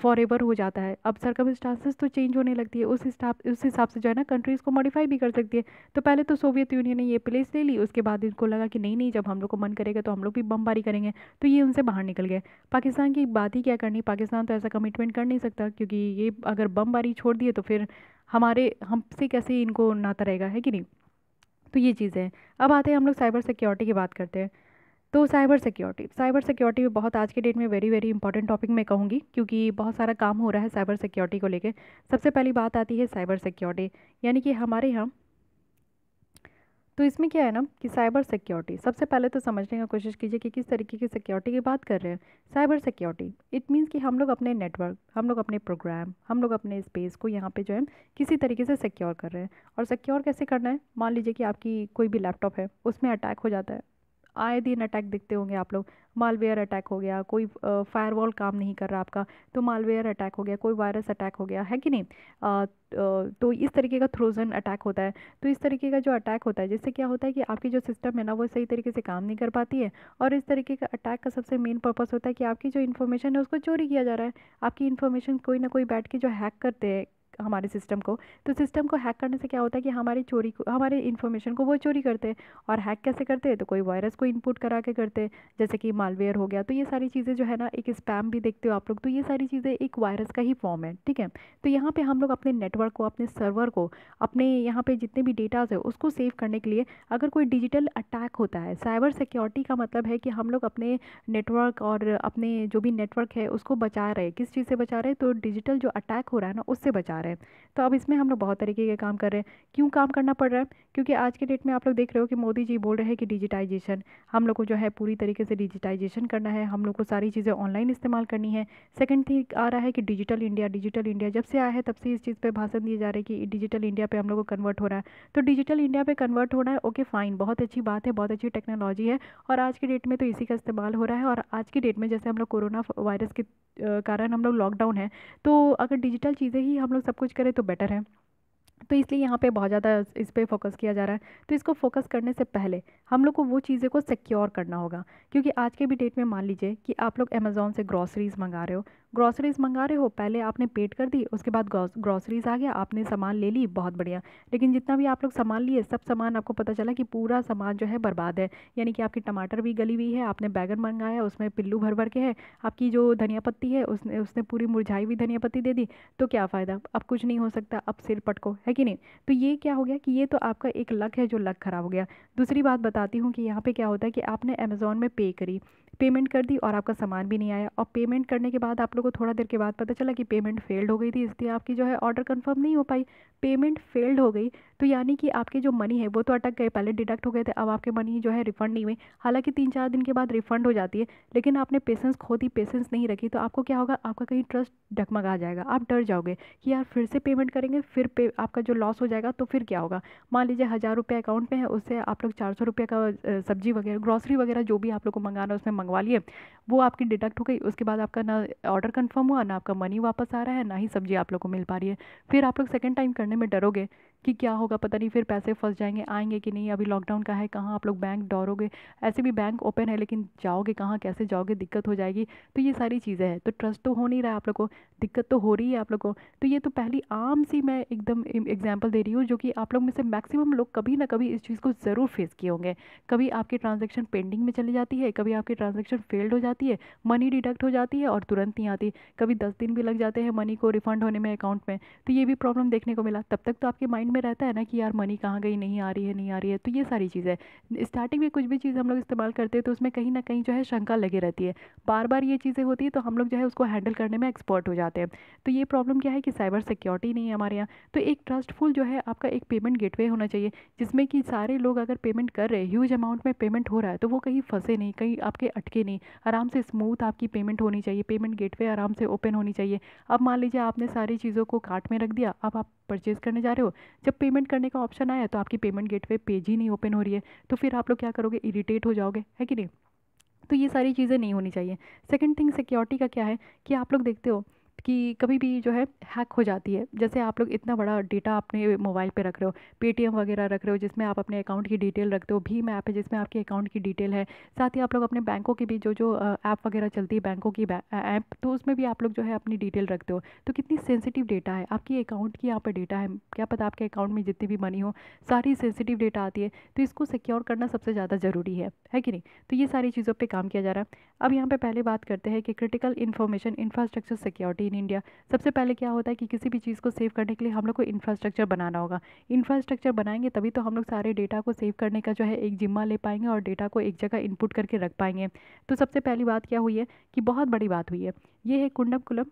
Speaker 1: फॉर एवर हो जाता है अब सरकम तो चेंज होने लगती है उस हिसाब उस हिसाब से जो है ना कंट्रीज़ को मॉडिफाई भी कर सकती है तो पहले तो सोवियत यूनियन ने ये प्लेस ले ली उसके बाद इनको लगा कि नहीं नहीं जब हम लोग को मन करेगा तो हम लोग भी बमबारी करेंगे तो ये उनसे बाहर निकल गए पाकिस्तान की बात ही क्या करनी पाकिस्तान तो ऐसा कमिटमेंट कर नहीं सकता क्योंकि ये अगर बमबारी छोड़ दिए तो फिर हमारे हमसे कैसे इनको नाता रहेगा है कि नहीं तो ये चीज़ें हैं अब आते हैं हम लोग साइबर सिक्योरिटी की बात करते हैं तो साइबर सिक्योरिटी साइबर सिक्योरिटी भी बहुत आज के डेट में वेरी वेरी इंपॉर्टेंट टॉपिक मैं कहूँगी क्योंकि बहुत सारा काम हो रहा है साइबर सिक्योरिटी को लेकर सबसे पहली बात आती है साइबर सिक्योरिटी यानी कि हमारे यहाँ तो इसमें क्या है ना कि साइबर सिक्योरिटी सबसे पहले तो समझने का कोशिश कीजिए कि किस तरीके की सिक्योरिटी की बात कर रहे हैं साइबर सिक्योरिटी इट मींस कि हम लोग अपने नेटवर्क हम लोग अपने प्रोग्राम हम लोग अपने स्पेस को यहाँ पे जो है किसी तरीके से सिक्योर कर रहे हैं और सिक्योर कैसे करना है मान लीजिए कि आपकी कोई भी लैपटॉप है उसमें अटैक हो जाता है आए दिन अटैक दिखते होंगे आप लोग मालवेयर अटैक हो गया कोई फायरवॉल काम नहीं कर रहा आपका तो मालवेयर अटैक हो गया कोई वायरस अटैक हो गया है कि नहीं आ, तो इस तरीके का थ्रोजन अटैक होता है तो इस तरीके का जो अटैक होता है जिससे क्या होता है कि आपकी जो सिस्टम है ना वो सही तरीके से काम नहीं कर पाती है और इस तरीके का अटैक का सबसे मेन पर्पज़ होता है कि आपकी जो इन्फॉर्मेशन है उसको चोरी किया जा रहा है आपकी इन्फॉर्मेशन कोई ना कोई बैठ के जो हैक करते हैं हमारे सिस्टम को तो सिस्टम को हैक करने से क्या होता है कि हमारी चोरी को हमारे इन्फॉर्मेशन को वो चोरी करते हैं और हैक कैसे करते हैं तो कोई वायरस को इनपुट करा के करते हैं जैसे कि मालवेयर हो गया तो ये सारी चीज़ें जो है ना एक स्पैम भी देखते हो आप लोग तो ये सारी चीज़ें एक वायरस का ही फॉर्म है ठीक है तो यहाँ पर हम लोग अपने नेटवर्क को अपने सर्वर को अपने यहाँ पर जितने भी डेटाज है उसको सेव करने के लिए अगर कोई डिजिटल अटैक होता है साइबर सिक्योरिटी का मतलब है कि हम लोग अपने नेटवर्क और अपने जो भी नेटवर्क है उसको बचा रहे किस चीज़ से बचा रहे तो डिजिटल जो अटैक हो रहा है ना उससे बचा रहे है तो अब इसमें हम लोग बहुत तरीके के काम कर रहे हैं क्यों काम करना पड़ रहा है क्योंकि आज के डेट में आप लोग देख रहे हो कि मोदी जी बोल रहे हैं कि डिजिटाइजेशन हम लोग को जो है पूरी तरीके से डिजिटाइजेशन करना है हम लोग को सारी चीज़ें ऑनलाइन इस्तेमाल करनी है सेकेंड थिंग आ रहा है कि डिजिटल इंडिया डिजिटल इंडिया जब से आया है तब से इस चीज़ पर भाषण दिए जा रहे हैं कि डिजिटल इंडिया पर हम लोग को कन्वर्ट हो रहा है तो डिजिटल इंडिया पर कन्वर्ट होना है ओके फाइन बहुत अच्छी बात है बहुत अच्छी टेक्नोलॉजी है और आज के डेट में तो इसी का इस्तेमाल हो रहा है और आज के डेट में जैसे हम लोग कोरोना वायरस के कारण हम लोग लॉकडाउन है तो अगर डिजिटल चीज़ें ही हम लोग सब कुछ करें तो बेटर है तो इसलिए यहाँ पे बहुत ज़्यादा इस पर फोकस किया जा रहा है तो इसको फोकस करने से पहले हम लोग को वो चीज़ें को सिक्योर करना होगा क्योंकि आज के भी डेट में मान लीजिए कि आप लोग अमेज़ोन से ग्रॉसरीज़ मंगा रहे हो ग्रॉसरीज़ मंगा रहे हो पहले आपने पेड कर दी उसके बाद ग्रॉसरीज़ आ गया आपने सामान ले ली बहुत बढ़िया लेकिन जितना भी आप लोग सामान लिए सब सामान आपको पता चला कि पूरा सामान जो है बर्बाद है यानी कि आपकी टमाटर भी गली हुई है आपने बैगन मंगाया उसमें पिल्लू भर भर के है आपकी जो धनिया पत्ती है उसने उसने पूरी मुरझाई हुई धनिया पत्ती दे दी तो क्या फ़ायदा अब कुछ नहीं हो सकता अब सिर पटको है कि नहीं तो ये क्या हो गया कि ये तो आपका एक लक है जो लक ख़राब हो गया दूसरी बात बताती हूँ कि यहाँ पर क्या होता है कि आपने अमेज़ोन में पे करी पेमेंट कर दी और आपका सामान भी नहीं आया और पेमेंट करने के बाद आप लोग ऑर्डर को थोड़ा देर के बाद पता चला कि पेमेंट फेल्ड हो गई थी इसलिए आपकी जो है ऑर्डर कंफर्म नहीं हो पाई पेमेंट फेल्ड हो गई तो यानी कि आपके जो मनी है वो तो अटक गए पहले डिडक्ट हो गए थे अब आपके मनी जो है रिफंड नहीं हुए हालांकि तीन चार दिन के बाद रिफंड हो जाती है लेकिन आपने पेशेंस खो दी पेशेंस नहीं रखी तो आपको क्या होगा आपका कहीं ट्रस्ट डकमगा जाएगा आप डर जाओगे कि यार फिर से पेमेंट करेंगे फिर पे आपका जो लॉस हो जाएगा तो फिर क्या होगा मान लीजिए हज़ार रुपये अकाउंट में है उससे आप लोग चार सौ रुपये का सब्जी वगैरह ग्रॉसरी वगैरह जो भी आप लोग को मंगाना उसमें मंगवा लिए वो आपकी डिडक्ट हो गई उसके बाद आपका ना ऑर्डर कन्फर्म हुआ ना आपका मनी वापस आ रहा है ना ही सब्जी आप लोग को मिल पा रही है फिर आप लोग सेकेंड टाइम करने में डरोगे कि क्या होगा पता नहीं फिर पैसे फंस जाएंगे आएंगे कि नहीं अभी लॉकडाउन का है कहाँ आप लोग बैंक डरोगे ऐसे भी बैंक ओपन है लेकिन जाओगे कहाँ कैसे जाओगे दिक्कत हो जाएगी तो ये सारी चीज़ें हैं तो ट्रस्ट तो हो नहीं रहा है आप लोग को दिक्कत तो हो रही है आप लोग को तो ये तो पहली आम सी मैं एकदम एग्जाम्पल दे रही हूँ जो कि आप लोग में से मैक्सिमम लोग कभी ना कभी इस चीज़ को ज़रूर फेस किए होंगे कभी आपकी ट्रांजेक्शन पेंडिंग में चली जाती है कभी आपकी ट्रांजेक्शन फेल्ड हो जाती है मनी डिडक्ट हो जाती है और तुरंत नहीं आती कभी दस दिन भी लग जाते हैं मनी को रिफंड होने में अकाउंट में तो ये भी प्रॉब्लम देखने को मिला तब तक तो आपके माइंड माइंड में रहता है ना कि यार मनी कहाँ गई नहीं आ रही है नहीं आ रही है तो ये सारी चीज़ें स्टार्टिंग में कुछ भी चीज़ हम लोग इस्तेमाल करते हैं तो उसमें कहीं ना कहीं जो है शंका लगी रहती है बार बार ये चीज़ें होती है तो हम लोग जो है उसको हैंडल करने में एक्सपर्ट हो जाते हैं तो ये प्रॉब्लम क्या है कि साइबर सिक्योरिटी नहीं है हमारे यहाँ तो एक ट्रस्टफुल जो है आपका एक पेमेंट गेटवे होना चाहिए जिसमें कि सारे लोग अगर पेमेंट कर रहे हैं ह्यूज अमाउंट में पेमेंट हो रहा है तो वो कहीं फंसे नहीं कहीं आपके अटके नहीं आराम से स्मूथ आपकी पेमेंट होनी चाहिए पेमेंट गेटवे आराम से ओपन होनी चाहिए अब मान लीजिए आपने सारी चीज़ों को कार्ट में रख दिया अब आप परचेज़ करने जा रहे हो जब पेमेंट करने का ऑप्शन आया तो आपकी पेमेंट गेटवे पेज ही नहीं ओपन हो रही है तो फिर आप लोग क्या करोगे इरीटेट हो जाओगे है कि नहीं तो ये सारी चीज़ें नहीं होनी चाहिए सेकेंड थिंग सिक्योरिटी का क्या है कि आप लोग देखते हो कि कभी भी जो है हैक हो जाती है जैसे आप लोग इतना बड़ा डेटा अपने मोबाइल पे रख रहे हो पेटीएम वगैरह रख रहे हो जिसमें आप अपने अकाउंट की डिटेल रखते हो भीम ऐप है जिसमें आपके अकाउंट की डिटेल है साथ ही आप लोग अपने बैंकों की भी जो जो ऐप वगैरह चलती है बैंकों की ऐप तो उसमें भी आप लोग जो है अपनी डिटेल रखते हो तो कितनी सेंसिटिव डेटा है आपकी अकाउंट की यहाँ पर डेटा है क्या पता आपके अकाउंट में जितनी भी मनी हो सारी सेंसिटिव डेटा आती है तो इसको सिक्योर करना सबसे ज़्यादा ज़रूरी है है कि नहीं तो ये सारी चीज़ों पर काम किया जा रहा है अब यहाँ पर पहले बात करते हैं कि critical information infrastructure security in India सबसे पहले क्या होता है कि किसी भी चीज़ को सेव करने के लिए हम लोग को इंफ्रास्ट्रक्चर बनाना होगा इंफ्रास्ट्रक्चर बनाएंगे तभी तो हम लोग सारे डेटा को सेव करने का जो है एक जिम्मा ले पाएंगे और डेटा को एक जगह इनपुट करके रख पाएंगे तो सबसे पहली बात क्या हुई है कि बहुत बड़ी बात हुई है ये है कुंडम कुलम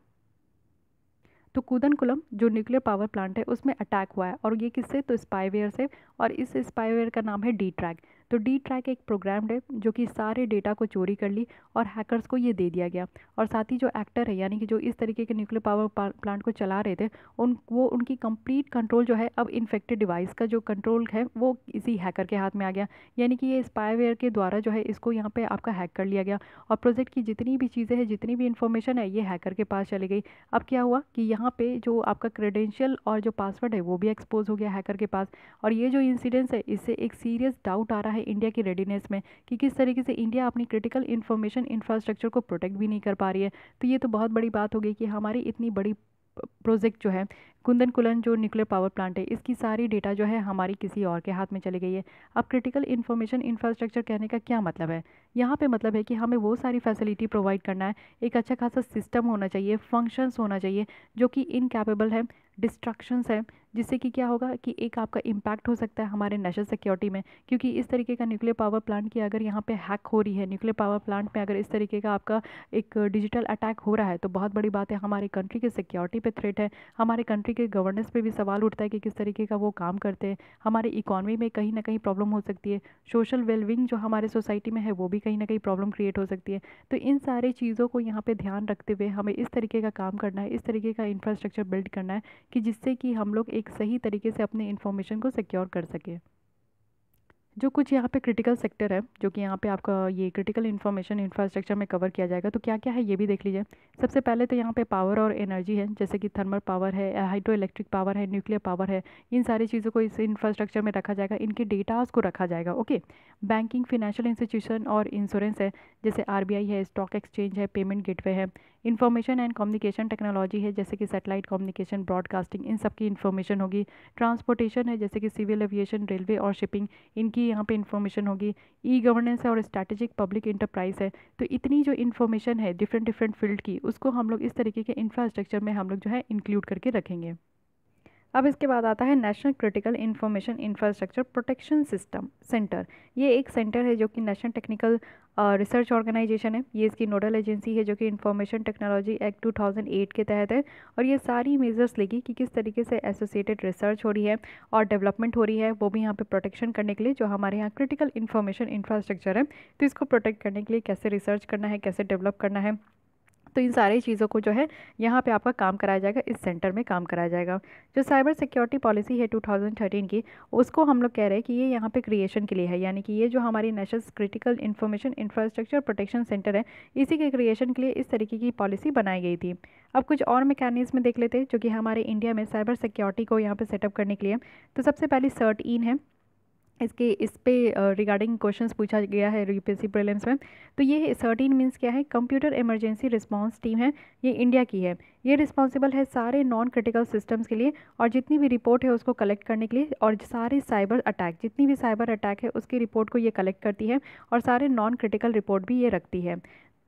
Speaker 1: तो कुदन कुलम जो न्यूक्लियर पावर प्लांट है उसमें अटैक हुआ है और ये किससे तो स्पाईवेयर से और इस स्पाईवेयर का नाम है डी ट्रैक तो डी ट्रैक एक प्रोग्राम है जो कि सारे डेटा को चोरी कर ली और हैकर्स को ये दे दिया गया और साथ ही जो एक्टर है यानी कि जो इस तरीके के न्यूक्लियर पावर प्लांट को चला रहे थे उन वो उनकी कंप्लीट कंट्रोल जो है अब इन्फेक्टेड डिवाइस का जो कंट्रोल है वो इसी हैकर के हाथ में आ गया यानी कि ये स्पाईवेयर के द्वारा जो है इसको यहाँ पर आपका हैक कर लिया गया और प्रोजेक्ट की जितनी भी चीज़ें हैं जितनी भी इन्फॉर्मेशन है ये हैकर के पास चली गई अब क्या हुआ कि यहाँ पर जो आपका क्रेडेंशियल और जो पासवर्ड है वो भी एक्सपोज हो गया हैकर के पास और ये जो इंसिडेंस है इससे एक सीरियस डाउट आ रहा है है इंडिया की रेडीनेस में कि किस तरीके से इंडिया अपनी क्रिटिकल इन्फॉर्मेशन इंफ्रास्ट्रक्चर को प्रोटेक्ट भी नहीं कर पा रही है तो ये तो बहुत बड़ी बात हो गई कि हमारी इतनी बड़ी प्रोजेक्ट जो है कुंदन कुलन जो न्यूक्लियर पावर प्लांट है इसकी सारी डेटा जो है हमारी किसी और के हाथ में चली गई है अब क्रिटिकल इन्फॉर्मेशन इंफ्रास्ट्रक्चर कहने का क्या मतलब है यहाँ पे मतलब है कि हमें वो सारी फैसिलिटी प्रोवाइड करना है एक अच्छा खासा सिस्टम होना चाहिए फंक्शंस होना चाहिए जो कि इनकेपेबल है डिस्ट्रक्शंस हैं जिससे कि क्या होगा कि एक आपका इम्पैक्ट हो सकता है हमारे नेशनल सिक्योरिटी में क्योंकि इस तरीके का न्यूक्लियर पावर प्लांट की अगर यहाँ पे हैक हो रही है न्यूक्लियर पावर प्लांट में अगर इस तरीके का आपका एक डिजिटल अटैक हो रहा है तो बहुत बड़ी बात है हमारे कंट्री की सिक्योरिटी पे थ्रेट है हमारे कंट्री के गवर्नेंस पर भी सवाल उठता है कि किस तरीके का वो काम करते हैं हमारी इकॉनमी में कहीं ना कहीं प्रॉब्लम हो सकती है सोशल वेलविंग जो हमारे सोसाइटी में है वो भी कहीं ना कहीं प्रॉब्लम क्रिएट हो सकती है तो इन सारी चीज़ों को यहाँ पर ध्यान रखते हुए हमें इस तरीके का काम करना है इस तरीके का इंफ्रास्ट्रक्चर बिल्ड करना है कि जिससे कि हम लोग एक सही तरीके से अपने इन्फॉर्मेशन को सिक्योर कर सकें जो कुछ यहाँ पे क्रिटिकल सेक्टर है जो कि यहाँ पे आपका ये क्रिटिकल इन्फॉर्मेशन इंफ्रास्ट्रक्चर में कवर किया जाएगा तो क्या क्या है ये भी देख लीजिए सबसे पहले तो यहाँ पे पावर और एनर्जी है जैसे कि थर्मल पावर है हाइड्रो इलेक्ट्रिक पावर है न्यूक्लियर पावर है इन सारी चीज़ों को इस इंफ्रास्ट्रक्चर में रखा जाएगा इनके डेटाज को रखा जाएगा ओके बैंकिंग फिनेंशियल इंस्टीट्यूशन और इंश्योरेंस है जैसे आरबीआई है स्टॉक एक्सचेंज है पेमेंट गेटवे है इन्फॉर्मेशन एंड कम्युनिकेशन टेक्नोलॉजी है जैसे कि सेटेलाइट कम्युनिकेशन ब्रॉडकास्टिंग इन सब की इन्फॉर्मेशन होगी ट्रांसपोर्टेशन है जैसे कि सिविल एविएशन रेलवे और शिपिंग इनकी यहाँ पे इन्फॉर्मेशन होगी ई गवर्नेंस है और स्ट्रैटेजिक पब्लिक इंटरप्राइज है तो इतनी जो इन्फॉर्मेशन है डिफरेंट डिफरेंट फील्ड की उसको हम लोग इस तरीके के इंफ्रास्ट्रक्चर में हम लोग जो है इंक्लूड करके रखेंगे अब इसके बाद आता है national critical information infrastructure protection system centre ये एक सेंटर है जो कि नेशनल टेक्निकल रिसर्च ऑर्गेनाइजेशन है ये इसकी नोडल एजेंसी है जो कि इंफॉर्मेशन टेक्नोलॉजी एक्ट 2008 के तहत है और ये सारी मेजर्स लेगी कि किस तरीके से एसोसिएटेड रिसर्च हो रही है और डेवलपमेंट हो रही है वो भी यहाँ पर प्रोटेक्शन करने के लिए जो हमारे यहाँ क्रिटिकल इन्फॉर्मेशन इंफ्रास्ट्रक्चर है तो इसको प्रोटेक्ट करने के लिए कैसे रिसर्च करना है कैसे डेवलप करना है तो इन सारी चीज़ों को जो है यहाँ पे आपका काम कराया जाएगा इस सेंटर में काम कराया जाएगा जो साइबर सिक्योरिटी पॉलिसी है 2013 की उसको हम लोग कह रहे हैं कि ये यहाँ पे क्रिएशन के लिए है यानी कि ये जो हमारी national critical information infrastructure protection centre है इसी के क्रिएशन के लिए इस तरीके की पॉलिसी बनाई गई थी अब कुछ और मैकेनिज्म देख लेते हैं जो कि हमारे इंडिया में साइबर सिक्योरिटी को यहाँ पर सेटअप करने के लिए तो सबसे पहले सर्ट इन है इसके इस पे रिगार्डिंग क्वेश्चंस पूछा गया है यूपीएससी प्रीलिम्स में तो ये सर्टीन मीन्स क्या है कंप्यूटर इमरजेंसी रिस्पांस टीम है ये इंडिया की है ये रिस्पॉन्सिबल है सारे नॉन क्रिटिकल सिस्टम्स के लिए और जितनी भी रिपोर्ट है उसको कलेक्ट करने के लिए और सारे साइबर अटैक जितनी भी साइबर अटैक है उसकी रिपोर्ट को ये कलेक्ट करती है और सारे नॉन क्रिटिकल रिपोर्ट भी ये रखती है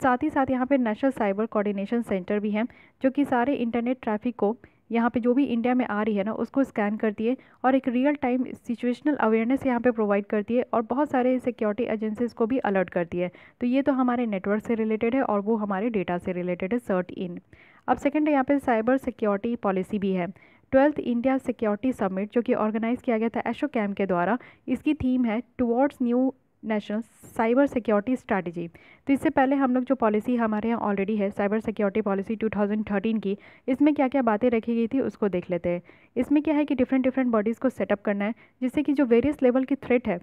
Speaker 1: साथ ही साथ यहाँ पर नेशनल साइबर कोऑर्डिनेशन सेंटर भी है जो कि सारे इंटरनेट ट्रैफिक को यहाँ पे जो भी इंडिया में आ रही है ना उसको स्कैन करती है और एक रियल टाइम सिचुएशनल अवेयरनेस यहाँ पे प्रोवाइड करती है और बहुत सारे सिक्योरिटी एजेंसीज़ को भी अलर्ट करती है तो ये तो हमारे नेटवर्क से रिलेटेड है और वो हमारे डेटा से रिलेटेड है सर्ट इन अब सेकेंड है यहाँ पर साइबर सिक्योरिटी पॉलिसी भी है ट्वेल्थ इंडिया सिक्योरिटी समिट जो कि ऑर्गेनाइज़ किया गया था एशो कैम के द्वारा इसकी थीम है towards new national cyber security strategy तो इससे पहले हम लोग जो पॉलिसी हमारे यहाँ ऑलरेडी है साइबर सिक्योरिटी पॉलिसी 2013 की इसमें क्या क्या बातें रखी गई थी उसको देख लेते हैं इसमें क्या है कि डिफरेंट डिफरेंट बॉडीज़ को सेटअप करना है जिससे कि जो वेरियस लेवल की थ्रेट है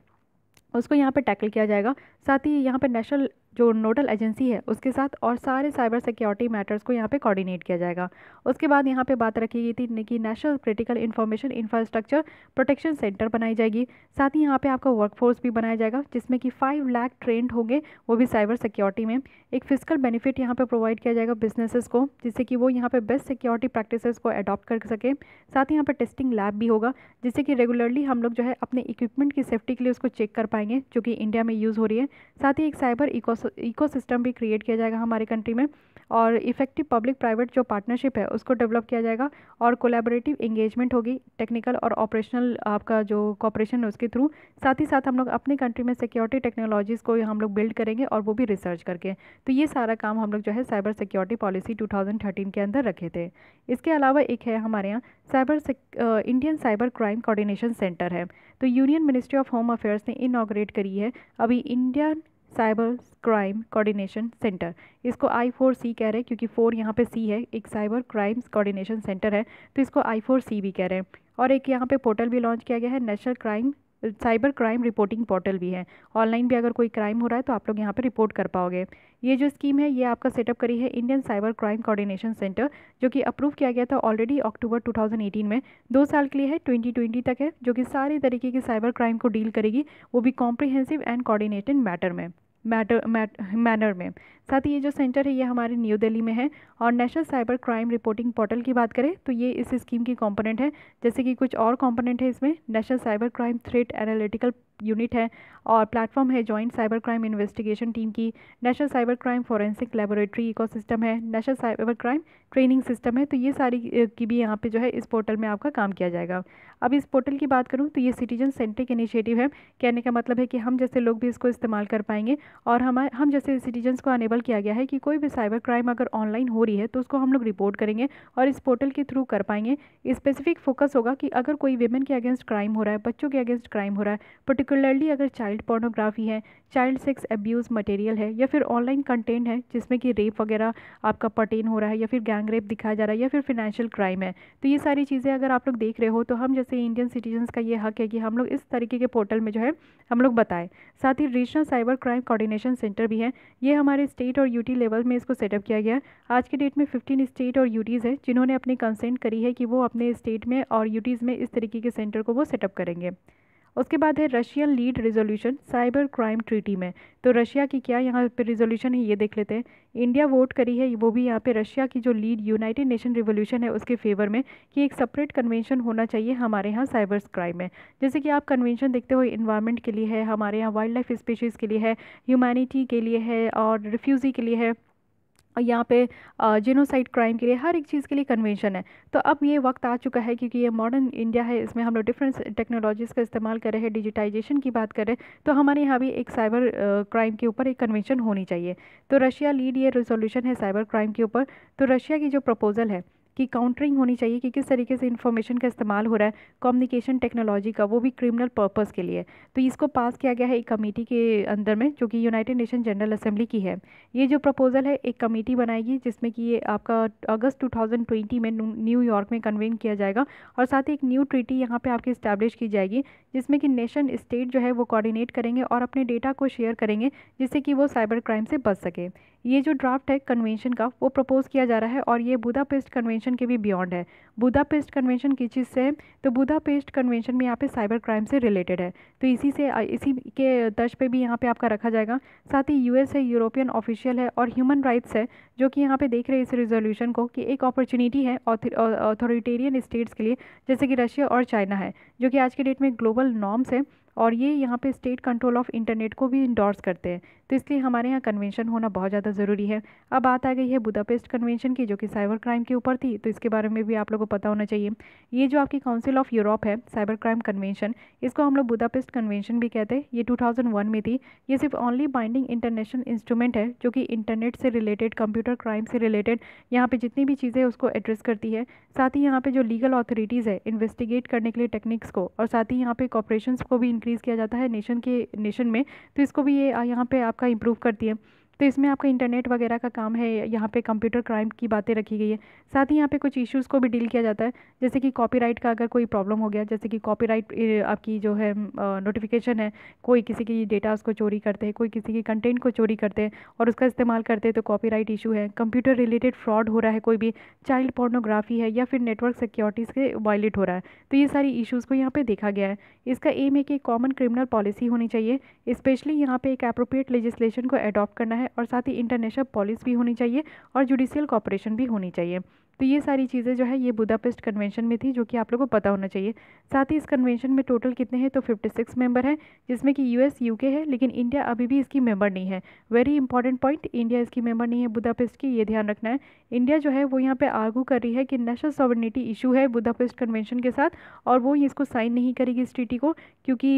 Speaker 1: उसको यहाँ पर टैकल किया जाएगा साथ ही यहाँ पर नेशनल जो नोडल एजेंसी है उसके साथ और सारे साइबर सिक्योरिटी मैटर्स को यहाँ पे कोऑर्डिनेट किया जाएगा उसके बाद यहाँ पे बात रखी गई थी कि national critical information infrastructure protection centre बनाई जाएगी साथ ही यहाँ पे आपका वर्कफोर्स भी बनाया जाएगा जिसमें कि फाइव लाख ट्रेंड होंगे वो भी साइबर सिक्योरिटी में एक फिजिकल बेनिफिट यहाँ पर प्रोवाइड किया जाएगा बिजनेसेस को जिससे कि वो यहाँ पर बेस्ट सिक्योरिटी प्रैक्टिस को अडॉप्ट कर सकें साथ ही यहाँ पर टेस्टिंग लैब भी होगा जिससे कि रेगुलरली हम लोग जो है अपने इक्विपमेंट की सेफ्टी के लिए उसको चेक कर पाएंगे जो कि इंडिया में यूज़ हो रही है साथ ही एक साइबर इकोस सिस्टम भी क्रिएट किया जाएगा हमारे कंट्री में और इफेक्टिव पब्लिक प्राइवेट जो पार्टनरशिप है उसको डेवलप किया जाएगा और कोलेबरेटिव इंगेजमेंट होगी टेक्निकल और ऑपरेशनल आपका जो कॉपरेशन है उसके थ्रू साथ ही साथ हम लोग अपने कंट्री में सिक्योरिटी टेक्नोलॉजीज़ को हम लोग बिल्ड करेंगे और वो भी रिसर्च करके तो ये सारा काम हम लोग जो है साइबर सिक्योरिटी पॉलिसी टू के अंदर रखे थे इसके अलावा एक है हमारे यहाँ cyber Indian cyber crime coordination centre है तो union ministry of home affairs ने इनाग्रेट करी है अभी Indian cyber crime coordination centre इसको आई फोर सी कह रहे हैं क्योंकि फ़ोर यहाँ पे सी है एक साइबर क्राइम्स कोऑर्डिनेशन सेंटर है तो इसको आई फोर सी भी कह रहे हैं और एक यहाँ पे पोर्टल भी लॉन्च किया गया है national crime cyber crime reporting portal भी है ऑनलाइन भी अगर कोई क्राइम हो रहा है तो आप लोग यहाँ पर रिपोर्ट कर पाओगे ये जो स्कीम है ये आपका सेटअप करी है Indian cyber crime coordination centre जो कि अप्रूव किया गया था ऑलरेडी अक्टूबर 2018 में दो साल के लिए है 2020 तक है जो कि सारे तरीके के साइबर क्राइम को डील करेगी वो भी कॉम्प्रिहेंसिव एंड कॉर्डिनेटेड मैटर में मैटर मैनर में साथ ही ये जो सेंटर है ये हमारे न्यू दिल्ली में है और national cyber crime reporting portal की बात करें तो ये इस स्कीम की कॉम्पोनेंट है जैसे कि कुछ और कॉम्पोनेंट है इसमें national cyber crime threat analytical unit है और प्लेटफॉर्म है joint cyber crime investigation team की national cyber crime forensic laboratory eco है national cyber crime training system है तो ये सारी की भी यहाँ पे जो है इस पोर्टल में आपका काम किया जाएगा अब इस पोर्टल की बात करूँ तो ये सिटीजन सेंट्रिक इनिशिएटिव है कहने का मतलब है कि हम जैसे लोग भी इसको इस्तेमाल कर पाएंगे और हम हम जैसे सिटीजन्स को अनेबल इनेबल किया गया है कि कोई भी साइबर क्राइम अगर ऑनलाइन हो रही है तो उसको हम लोग रिपोर्ट करेंगे और इस पोर्टल के थ्रू कर पाएंगे स्पेसिफिक फोकस होगा कि अगर कोई वेमेन के अगेंस्ट क्राइम हो रहा है बच्चों के अगेंस्ट क्राइम हो रहा है पर्टिकुलरली अगर चाइल्ड पोर्नोग्राफी है चाइल्ड सेक्स एब्यूज़ मटेरियल है या फिर ऑनलाइन कंटेंट है जिसमें कि रेप वगैरह आपका पटेन हो रहा है या फिर गैंग रेप दिखाया जा रहा है या फिर फिनेंशियल क्राइम है तो ये सारी चीज़ें अगर आप लोग देख रहे हो तो हम जैसे इंडियन सिटीजन्स का ये हक है कि हम लोग इस तरीके के पोर्टल में जो है हम लोग बताएं साथ ही regional cyber crime coordination centre भी है ये हमारे स्टेट स्टेट और यूटी लेवल में इसको सेटअप किया गया है आज के डेट में फिफ्टीन स्टेट और यूटीज़ हैं जिन्होंने अपनी कंसेंट करी है कि वो अपने स्टेट में और यूटीज़ में इस तरीके के सेंटर को वो सेटअप करेंगे उसके बाद है Russian lead resolution cyber crime treaty में तो रशिया की क्या यहाँ पे रेजोल्यूशन है ये देख लेते हैं इंडिया वोट करी है वो भी यहाँ पे रशिया की जो लीड यूनाइटेड नेशन रिवोल्यूशन है उसके फेवर में कि एक सेपरेट कन्वेंशन होना चाहिए हमारे यहाँ साइबर क्राइम में जैसे कि आप कन्वेंशन देखते हो इन्वायरमेंट के लिए है हमारे यहाँ वाइल्ड लाइफ स्पीशीज़ के लिए है ह्यूमैनिटी के लिए है और रिफ्यूज़ी के लिए है यहाँ पे जिनोसाइड क्राइम के लिए हर एक चीज़ के लिए कन्वेंशन है तो अब ये वक्त आ चुका है क्योंकि ये मॉडर्न इंडिया है इसमें हम लोग डिफरेंट टेक्नोलॉजीज़ का इस्तेमाल कर रहे हैं डिजिटाइजेशन की बात कर रहे हैं तो हमारे यहाँ भी एक साइबर क्राइम के ऊपर एक कन्वेंशन होनी चाहिए तो रशिया लीड ये रेजोल्यूशन है साइबर क्राइम के ऊपर तो रशिया की जो प्रपोज़ल है की काउंटरिंग होनी चाहिए कि किस तरीके से इन्फॉर्मेशन का इस्तेमाल हो रहा है कम्युनिकेशन टेक्नोलॉजी का वो भी क्रिमिनल पर्पज़ के लिए तो इसको पास किया गया है एक कमेटी के अंदर में जो कि यूनाइटेड नेशन जनरल असेंबली की है ये जो प्रपोज़ल है एक कमेटी बनाएगी जिसमें कि ये आपका अगस्त टू में न्यूयॉर्क में कन्वेन किया जाएगा और साथ ही एक न्यू ट्रीटी यहाँ पर आपकी इस्टेब्लिश की जाएगी जिसमें कि नेशन स्टेट जो है वो कोऑर्डिनेट करेंगे और अपने डेटा को शेयर करेंगे जिससे कि वो साइबर क्राइम से बच सके ये जो ड्राफ्ट है कन्वेंशन का वो प्रपोज़ किया जा रहा है और ये बुदापेस्ट कन्वेंशन के भी बियॉन्ड है बुदापेस्ट कन्वेंशन किस चीज़ से है तो बुदापेस्ट कन्वेंशन में यहाँ पे साइबर क्राइम से रिलेटेड है तो इसी से इसी के तर्ज पे भी यहाँ पे आपका रखा जाएगा साथ ही यूएस है यूरोपियन ऑफिशियल है और ह्यूमन राइट्स है जो कि यहाँ पर देख रहे हैं इस रिजोल्यूशन को कि एक अपॉर्चुनिटी है अथॉरिटेरियन स्टेट्स के लिए जैसे कि रशिया और चाइना है जो कि आज के डेट में ग्लोबल नॉर्म्स है और ये यहाँ पे स्टेट कंट्रोल ऑफ इंटरनेट को भी इंडोर्स करते हैं तो इसलिए हमारे यहाँ कन्वेंशन होना बहुत ज़्यादा ज़रूरी है अब बात आ गई है बुदापेस्ट कन्वेंशन की जो कि साइबर क्राइम के ऊपर थी तो इसके बारे में भी आप लोगों को पता होना चाहिए ये जो आपकी काउंसिल ऑफ यूरोप है साइबर क्राइम कन्वेंशन इसको हम लोग बुदापेस्ट कन्वेंशन भी कहते हैं ये टू में थी ये सिर्फ ऑनली बाइंडिंग इंटरनेशनल इंस्ट्रूमेंट है जो कि इंटरनेट से रिलेटेड कंप्यूटर क्राइम से रिलेटेड यहाँ पर जितनी भी चीज़ें उसको एड्रेस करती है साथ ही यहाँ पर जो लीगल अथॉरिटीज़ है इन्वेस्टिगेट करने के लिए टेक्निक्स को और साथ ही यहाँ पे कॉपरेशन को भी इंक्रीज़ किया जाता है नेशन के नेशन में तो इसको भी ये यहाँ पर आप आपका इम्प्रूव करती है तो इसमें आपका इंटरनेट वगैरह का काम है यहाँ पे कंप्यूटर क्राइम की बातें रखी गई है साथ ही यहाँ पे कुछ इश्यूज़ को भी डील किया जाता है जैसे कि कॉपीराइट का अगर कोई प्रॉब्लम हो गया जैसे कि कॉपीराइट आपकी जो है नोटिफिकेशन है कोई किसी की डेटाज़ को चोरी करते हैं कोई किसी की कंटेंट को चोरी करते हैं और उसका इस्तेमाल करते हैं तो राइट इशू है कंप्यूटर रिलेटेड फ्रॉड हो रहा है कोई भी चाइल्ड पोर्नोग्राफी है या फिर नेटवर्क सिक्योरिटीज़ के वायलेट हो रहा है तो ये सारी इशूज़ को यहाँ पर देखा गया है इसका एम है कि कॉमन क्रिमिनल पॉलिसी होनी चाहिए स्पेशली यहाँ पर एक अप्रोप्रिएट लेजिस्लेशन को अडॉप्ट करना है है और साथ ही इंटरनेशनल पॉलिस भी होनी चाहिए और जुडिशियल कॉपरेशन भी होनी चाहिए तो ये सारी चीज़ें जो है ये बुदापेस्ट कन्वेंशन में थी जो कि आप लोगों को पता होना चाहिए साथ ही इस कन्वेंशन में टोटल कितने हैं तो 56 मेंबर हैं जिसमें कि यूएस यूके है लेकिन इंडिया अभी भी इसकी मेंबर नहीं है वेरी इंपॉर्टेंट पॉइंट इंडिया इसकी मेंबर नहीं है बुदापेस्ट की ये ध्यान रखना है इंडिया जो है वो यहाँ पर आर्गू कर रही है कि नेशनल सॉवर्निटी इशू है बुदापेस्ट कन्वेंशन के साथ और वो इसको साइन नहीं करेगी इस ट्रीटी को क्योंकि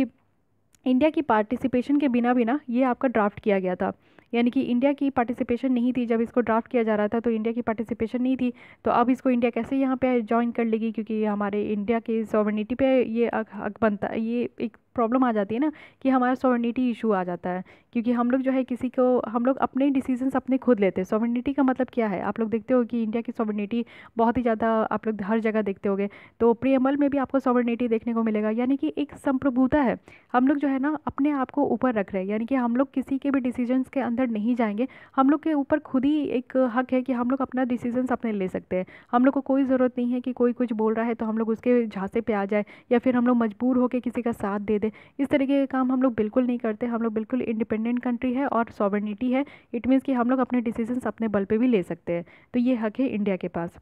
Speaker 1: इंडिया की पार्टिसिपेशन के बिना बिना ये आपका ड्राफ्ट किया गया था यानी कि इंडिया की पार्टिसिपेशन नहीं थी जब इसको ड्राफ्ट किया जा रहा था तो इंडिया की पार्टिसिपेशन नहीं थी तो अब इसको इंडिया कैसे यहाँ पे ज्वाइन कर लेगी क्योंकि हमारे इंडिया के सॉवर्निटी पे ये अक, बनता ये एक प्रॉब्लम आ जाती है ना कि हमारा सॉवर्निटी इशू आ जाता है क्योंकि हम लोग जो है किसी को हम लोग अपने डिसीजंस अपने खुद लेते हैं सॉवर्निटी का मतलब क्या है आप लोग देखते हो कि इंडिया की सॉवर्निटी बहुत ही ज़्यादा आप लोग हर जगह देखते हो तो प्रियमल में भी आपको सॉवर्निटी देखने को मिलेगा यानी कि एक संप्रभुता है हम लोग जो है ना अपने आप को ऊपर रख रहे हैं यानी कि हम लोग किसी के भी डिसीजंस के अंदर नहीं जाएंगे हम लोग के ऊपर खुद ही एक हक है कि हम लोग अपना डिसीजंस अपने ले सकते हैं हम लोग को कोई ज़रूरत नहीं है कि कोई कुछ बोल रहा है तो हम लोग उसके झांसे पे आ जाए या फिर हम लोग मजबूर होकर किसी का साथ दे दें करते इस तरीके के काम हम लोग बिल्कुल नहीं करते हम लोग बिल्कुल इंडिपेंडेंट कंट्री है और सॉवर्निटी है इट मीन्स कि हम लोग अपने डिसीजन अपने बल पर भी ले सकते हैं तो ये हक है इंडिया के पास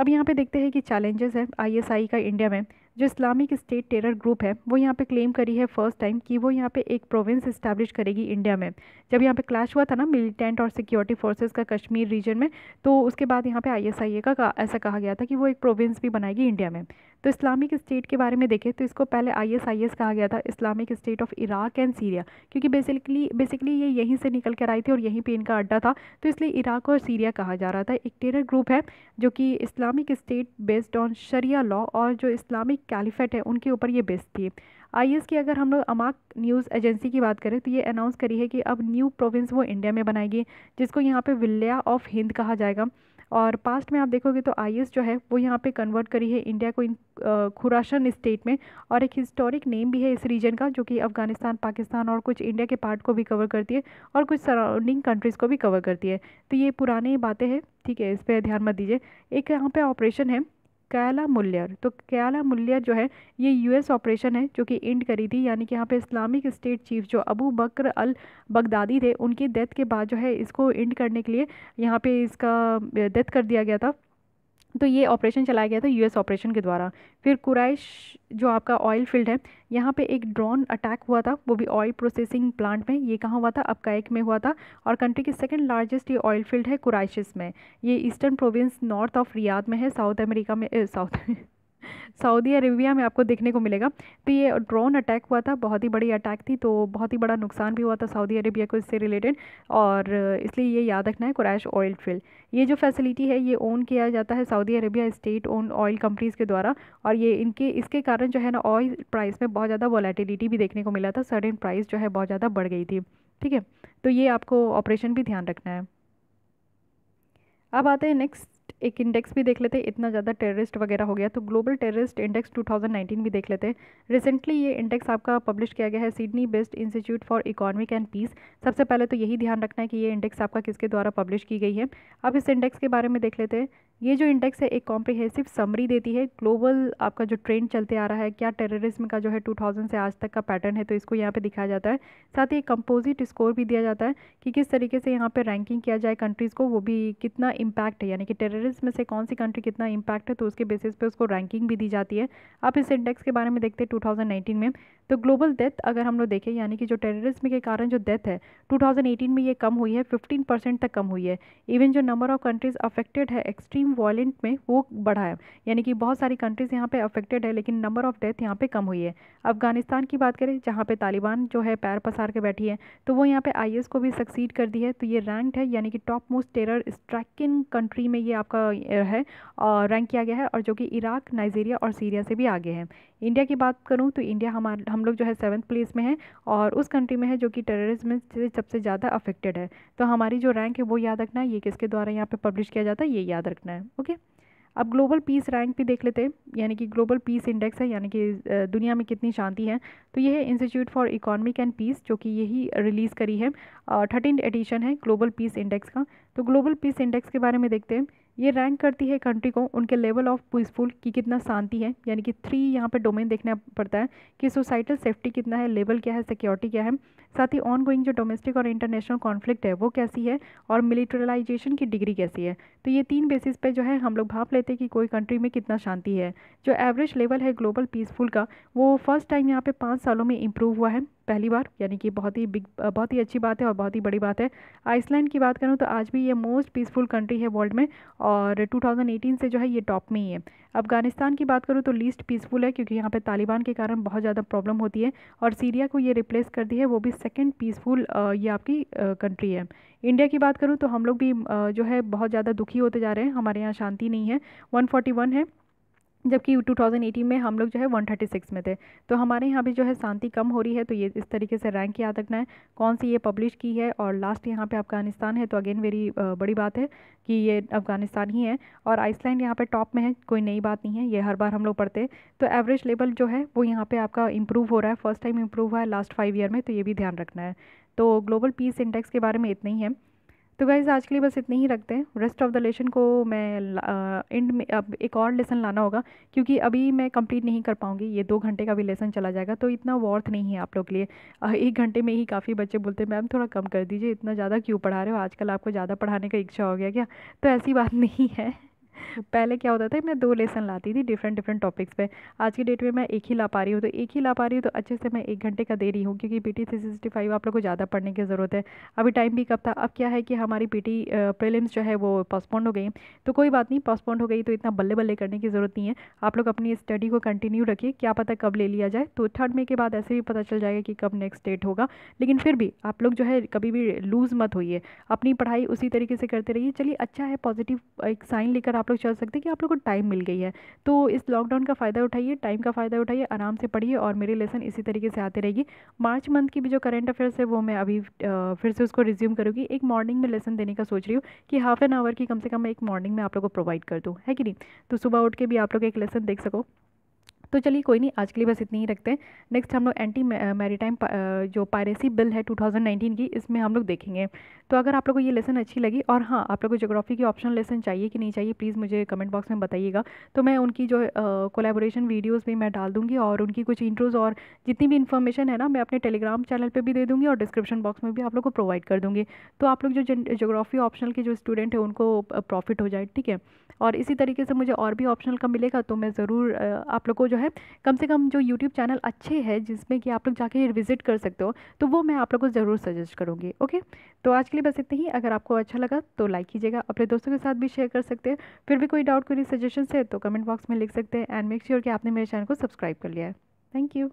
Speaker 1: अब यहाँ पे देखते हैं कि चैलेंजेस हैं आईएसआई का इंडिया में जो इस्लामिक स्टेट टेरर ग्रुप है वो यहाँ पे क्लेम करी है फर्स्ट टाइम कि वो यहाँ पे एक प्रोविंस इस्टेब्लिश करेगी इंडिया में जब यहाँ पे क्लैश हुआ था ना मिलिटेंट और सिक्योरिटी फोर्सेस का कश्मीर रीजन में तो उसके बाद यहाँ पे आईएसआईए का, का ऐसा कहा गया था कि वो एक प्रोविंस भी बनाएगी इंडिया में तो इस्लामिक स्टेट के बारे में देखें तो इसको पहले आई कहा गया था Islamic state of Iraq and Syria क्योंकि बेसिकली बेसिकली ये यहीं से निकल कर आई थी और यहीं पर इनका अड्डा था तो इसलिए इराक और सीरिया कहा जा रहा था एक टेरर ग्रुप है जो कि इस्लामिक स्टेट बेस्ड ऑन शरिया लॉ और जो इस्लामिक कैलिफेट है उनके ऊपर ये बेस्ट थी आई की अगर हम लोग अमाक न्यूज़ एजेंसी की बात करें तो ये अनाउंस करी है कि अब न्यू प्रोविंस वो इंडिया में बनाएगी जिसको यहाँ पर विल्लिया ऑफ हिंद कहा जाएगा और पास्ट में आप देखोगे तो आई जो है वो यहाँ पे कन्वर्ट करी है इंडिया को इन खुराशन स्टेट में और एक हिस्टोरिक नेम भी है इस रीजन का जो कि अफ़गानिस्तान पाकिस्तान और कुछ इंडिया के पार्ट को भी कवर करती है और कुछ सराउंडिंग कंट्रीज़ को भी कवर करती है तो ये पुराने बातें हैं ठीक है इस पर ध्यान मत दीजिए एक यहाँ पर ऑपरेशन है कैला मुल्यर तो कैला मुल्यर जो है ये यूएस ऑपरेशन है जो कि इंड करी थी यानी कि यहाँ पे इस्लामिक स्टेट चीफ जो अबू बकर अल बगदादी थे उनकी डेथ के बाद जो है इसको इंड करने के लिए यहाँ पे इसका डेथ कर दिया गया था तो ये ऑपरेशन चलाया गया था यूएस ऑपरेशन के द्वारा फिर कुरैश जो आपका ऑयल फील्ड है यहाँ पे एक ड्रोन अटैक हुआ था वो भी ऑयल प्रोसेसिंग प्लांट में ये कहाँ हुआ था अपकाइक में हुआ था और कंट्री के सेकंड लार्जेस्ट ये ऑयल फील्ड है कुराइश में ये eastern province north of Riyadh में है साउथ अमेरिका में साउथ सऊदी अरेबिया में आपको देखने को मिलेगा तो ये ड्रोन अटैक हुआ था बहुत ही बड़ी अटैक थी तो बहुत ही बड़ा नुकसान भी हुआ था सऊदी अरेबिया को इससे रिलेटेड और इसलिए ये याद रखना है कुरैश ऑयल फील्ड ये जो फैसिलिटी है ये ओन किया जाता है Saudi Arabia state own oil companies के द्वारा और ये इनके इसके कारण जो है ना ऑयल प्राइस में बहुत ज़्यादा वॉलेटिलिटी भी देखने को मिला था सडन प्राइस जो है बहुत ज़्यादा बढ़ गई थी ठीक है तो ये आपको ऑपरेशन भी ध्यान रखना है अब आते हैं नेक्स्ट एक इंडेक्स भी देख लेते हैं इतना ज़्यादा टेररिस्ट वगैरह हो गया तो ग्लोबल टेररिस्ट इंडेक्स 2019 भी देख लेते हैं रिसेंटली ये इंडेक्स आपका पब्लिश किया गया है Sydney based institute for economic and peace सबसे पहले तो यही ध्यान रखना है कि ये इंडेक्स आपका किसके द्वारा पब्लिश की गई है अब इस इंडेक्स के बारे में देख लेते हैं ये जो इंडेक्स है एक कॉम्प्रिहेंसिव समरी देती है ग्लोबल आपका जो ट्रेंड चलते आ रहा है क्या टेररिज्म का जो है 2000 से आज तक का पैटर्न है तो इसको यहाँ पे दिखाया जाता है साथ ही एक कंपोजिट स्कोर भी दिया जाता है कि किस तरीके से यहाँ पे रैंकिंग किया जाए कंट्रीज़ को वो भी कितना इम्पैक्ट है यानी कि टेररिज्म से कौन सी कंट्री कितना इम्पैक्ट है तो उसके बेसिस पर उसको रैंकिंग भी दी जाती है आप इस इंडेक्स के बारे में देखते हैं टू में तो ग्लोबल डेथ अगर हम लोग देखें यानी कि जो टेररिज्म के कारण जो डेथ है 2018 में ये कम हुई है 15 परसेंट तक कम हुई है इवन जो नंबर ऑफ कंट्रीज़ अफेक्टेड है एक्सट्रीम एक्सट्रीम वॉयलेंट में वो बढ़ा है यानी कि बहुत सारी कंट्रीज़ यहाँ पे अफेक्टेड है लेकिन नंबर ऑफ़ डेथ यहाँ पे कम हुई है अफगानिस्तान की बात करें जहाँ पे तालिबान जो है पैर पसार के बैठी है तो वो यहाँ पे आईएस को भी सक्सीड कर दी है तो ये रैंक है यानी कि top most terror striking country में ये आपका है और रैंक किया गया है और जो कि इराक नाइजीरिया और सीरिया से भी आगे है इंडिया की बात करूँ तो इंडिया हमारे हम लोग जो है सेवन्थ प्लेस में है और उस कंट्री में है जो कि टेररिज्म से सबसे ज़्यादा अफेक्टेड है तो हमारी जो रैंक है वो याद रखना है ये किसके द्वारा यहाँ पे पब्लिश किया जाता है ये याद रखना है है ओके अब ग्लोबल पीस रैंक भी देख लेते हैं यानी कि ग्लोबल पीस इंडेक्स है यानी कि दुनिया में कितनी शांति है तो ये है institute for economic and peace जो कि यही रिलीज़ करी है थर्टीन एडिशन है ग्लोबल पीस इंडेक्स का तो ग्लोबल पीस इंडेक्स के बारे में देखते हैं ये रैंक करती है कंट्री को उनके लेवल ऑफ पीसफुल की कितना शांति है यानी कि थ्री यहाँ पे डोमेन देखना पड़ता है कि सोसाइटल सेफ्टी कितना है लेवल क्या है सिक्योरिटी क्या है साथ ही ऑन गोइंग जो डोमेस्टिक और इंटरनेशनल कॉन्फ्लिक्ट है वो कैसी है और मिलिट्रलाइजेशन की डिग्री कैसी है तो ये तीन बेसिस पे जो है हम लोग भाप लेते हैं कि कोई कंट्री में कितना शांति है जो एवरेज लेवल है ग्लोबल पीसफुल का वो फर्स्ट टाइम यहाँ पे पाँच सालों में इम्प्रूव हुआ है पहली बार यानी कि बहुत ही बिग बहुत ही अच्छी बात है और बहुत ही बड़ी बात है आइसलैंड की बात करूँ तो आज भी ये मोस्ट पीसफुल कंट्री है वर्ल्ड में और 2018 से जो है ये टॉप में ही है अफगानिस्तान की बात करूँ तो लीस्ट पीसफुल है क्योंकि यहाँ पर तालिबान के कारण बहुत ज़्यादा प्रॉब्लम होती है और सीरिया को ये रिप्लेस कर दी है वो भी सेकेंड पीसफुल ये आपकी कंट्री है इंडिया की बात करूँ तो हम लोग भी जो है बहुत ज़्यादा दुखी होते जा रहे हैं हमारे यहाँ शांति नहीं है वन है जबकि 2018 में हम लोग जो है 136 में थे तो हमारे यहाँ भी जो है शांति कम हो रही है तो ये इस तरीके से रैंक याद रखना है कौन सी ये पब्लिश की है और लास्ट यहाँ पे अफ़गानिस्तान है तो अगेन वेरी बड़ी बात है कि ये अफ़गानिस्तान ही है और आइसलैंड यहाँ पे टॉप में है कोई नई बात नहीं है ये हर बार हम लोग पढ़ते तो एवरेज लेवल जो है वो यहाँ पर आपका इम्प्रूव हो रहा है फर्स्ट टाइम इम्प्रूव हुआ है लास्ट फाइव ईयर में तो ये भी ध्यान रखना है तो ग्लोबल पीस इंडेक्स के बारे में इतना ही है तो गाइज़ आज के लिए बस इतने ही रखते हैं रेस्ट ऑफ द लेसन को मैं एंड में अब एक और लेसन लाना होगा क्योंकि अभी मैं कंप्लीट नहीं कर पाऊँगी ये दो घंटे का भी लेसन चला जाएगा तो इतना वर्थ नहीं है आप लोग के लिए एक घंटे में ही काफ़ी बच्चे बोलते हैं मैम थोड़ा कम कर दीजिए इतना ज़्यादा क्यों पढ़ा रहे हो आजकल आपको ज़्यादा पढ़ाने का इच्छा हो गया क्या तो ऐसी बात नहीं है पहले क्या होता था मैं दो लेसन लाती थी डिफरेंट डिफरेंट टॉपिक्स पे आज की डेट में मैं एक ही ला पा रही हूँ तो एक ही ला पा रही हूँ तो अच्छे से मैं एक घंटे का दे रही हूँ क्योंकि P T three sixty five आप लोग को ज़्यादा पढ़ने की ज़रूरत है अभी टाइम भी कब था अब क्या है कि हमारी पी टी प्रिलिम्स जो है वो पोस्टपोन्ड हो गई तो कोई बात नहीं पोस्टपोन्ड हो गई तो इतना बल्ले बल्ले करने की ज़रूरत नहीं है आप लोग अपनी स्टडी को कंटिन्यू रखिए क्या पता कब ले लिया जाए तो थर्ड मे के बाद ऐसे भी पता चल जाएगा कि कब नेक्स्ट डेट होगा लेकिन फिर भी आप लोग जो है कभी भी लूज़ मत होइए अपनी पढ़ाई उसी तरीके से करते रहिए चलिए अच्छा है पॉजिटिव एक साइन लेकर आप आप लोग चल सकते हैं कि आप लोग को टाइम मिल गई है तो इस लॉकडाउन का फ़ायदा उठाइए टाइम का फ़ायदा उठाइए आराम से पढ़िए और मेरे लेसन इसी तरीके से आते रहेगी मार्च मंथ की भी जो करंट अफेयर्स है वो मैं अभी फिर से उसको रिज्यूम करूँगी एक मॉर्निंग में लेसन देने का सोच रही हूँ कि हाफ़ एन आवर की कम से कम एक मॉर्निंग में आप लोग को प्रोवाइड कर दूँ है कि नहीं तो सुबह उठ के भी आप लोग एक लेसन देख सको तो चलिए कोई नहीं आज के लिए बस इतनी ही रखते हैं नेक्स्ट हम लोग एंटी मैरीटाइम जो पायरेसी बिल है 2019 की इसमें हम लोग देखेंगे तो अगर आप लोग को ये लेसन अच्छी लगी और हाँ आप लोग को जोग्राफी की ऑप्शन लेसन चाहिए कि नहीं चाहिए प्लीज़ मुझे कमेंट बॉक्स में बताइएगा तो मैं उनकी जो कोलेबोरेशन वीडियोज़ भी मैं डाल दूँगी और उनकी कुछ इंट्रोज और जितनी भी इन्फॉर्मेशन है ना मैं अपने टेलीग्राम चैनल पर भी दे दूँगी और डिस्क्रिप्शन बॉक्स में भी आप लोग को प्रोवाइड कर दूँगी तो आप लोग जो जोग्राफी ऑप्शनल के जो स्टूडेंट हैं उनको प्रॉफिट हो जाए ठीक है और इसी तरीके से मुझे और भी ऑप्शनल का मिलेगा तो मैं ज़रूर आप लोग को जो है कम से कम जो यूट्यूब चैनल अच्छे हैं जिसमें कि आप लोग जाके विज़िट कर सकते हो तो वो मैं आप लोग को ज़रूर सजेस्ट करूँगी ओके तो आज के लिए बस इतने ही अगर आपको अच्छा लगा तो लाइक कीजिएगा अपने दोस्तों के साथ भी शेयर कर सकते हैं फिर भी कोई डाउट कोई सजेशन है तो कमेंट बॉक्स में लिख सकते हैं एंड मेक श्योर कि आपने मेरे चैनल को सब्सक्राइब कर लिया है थैंक यू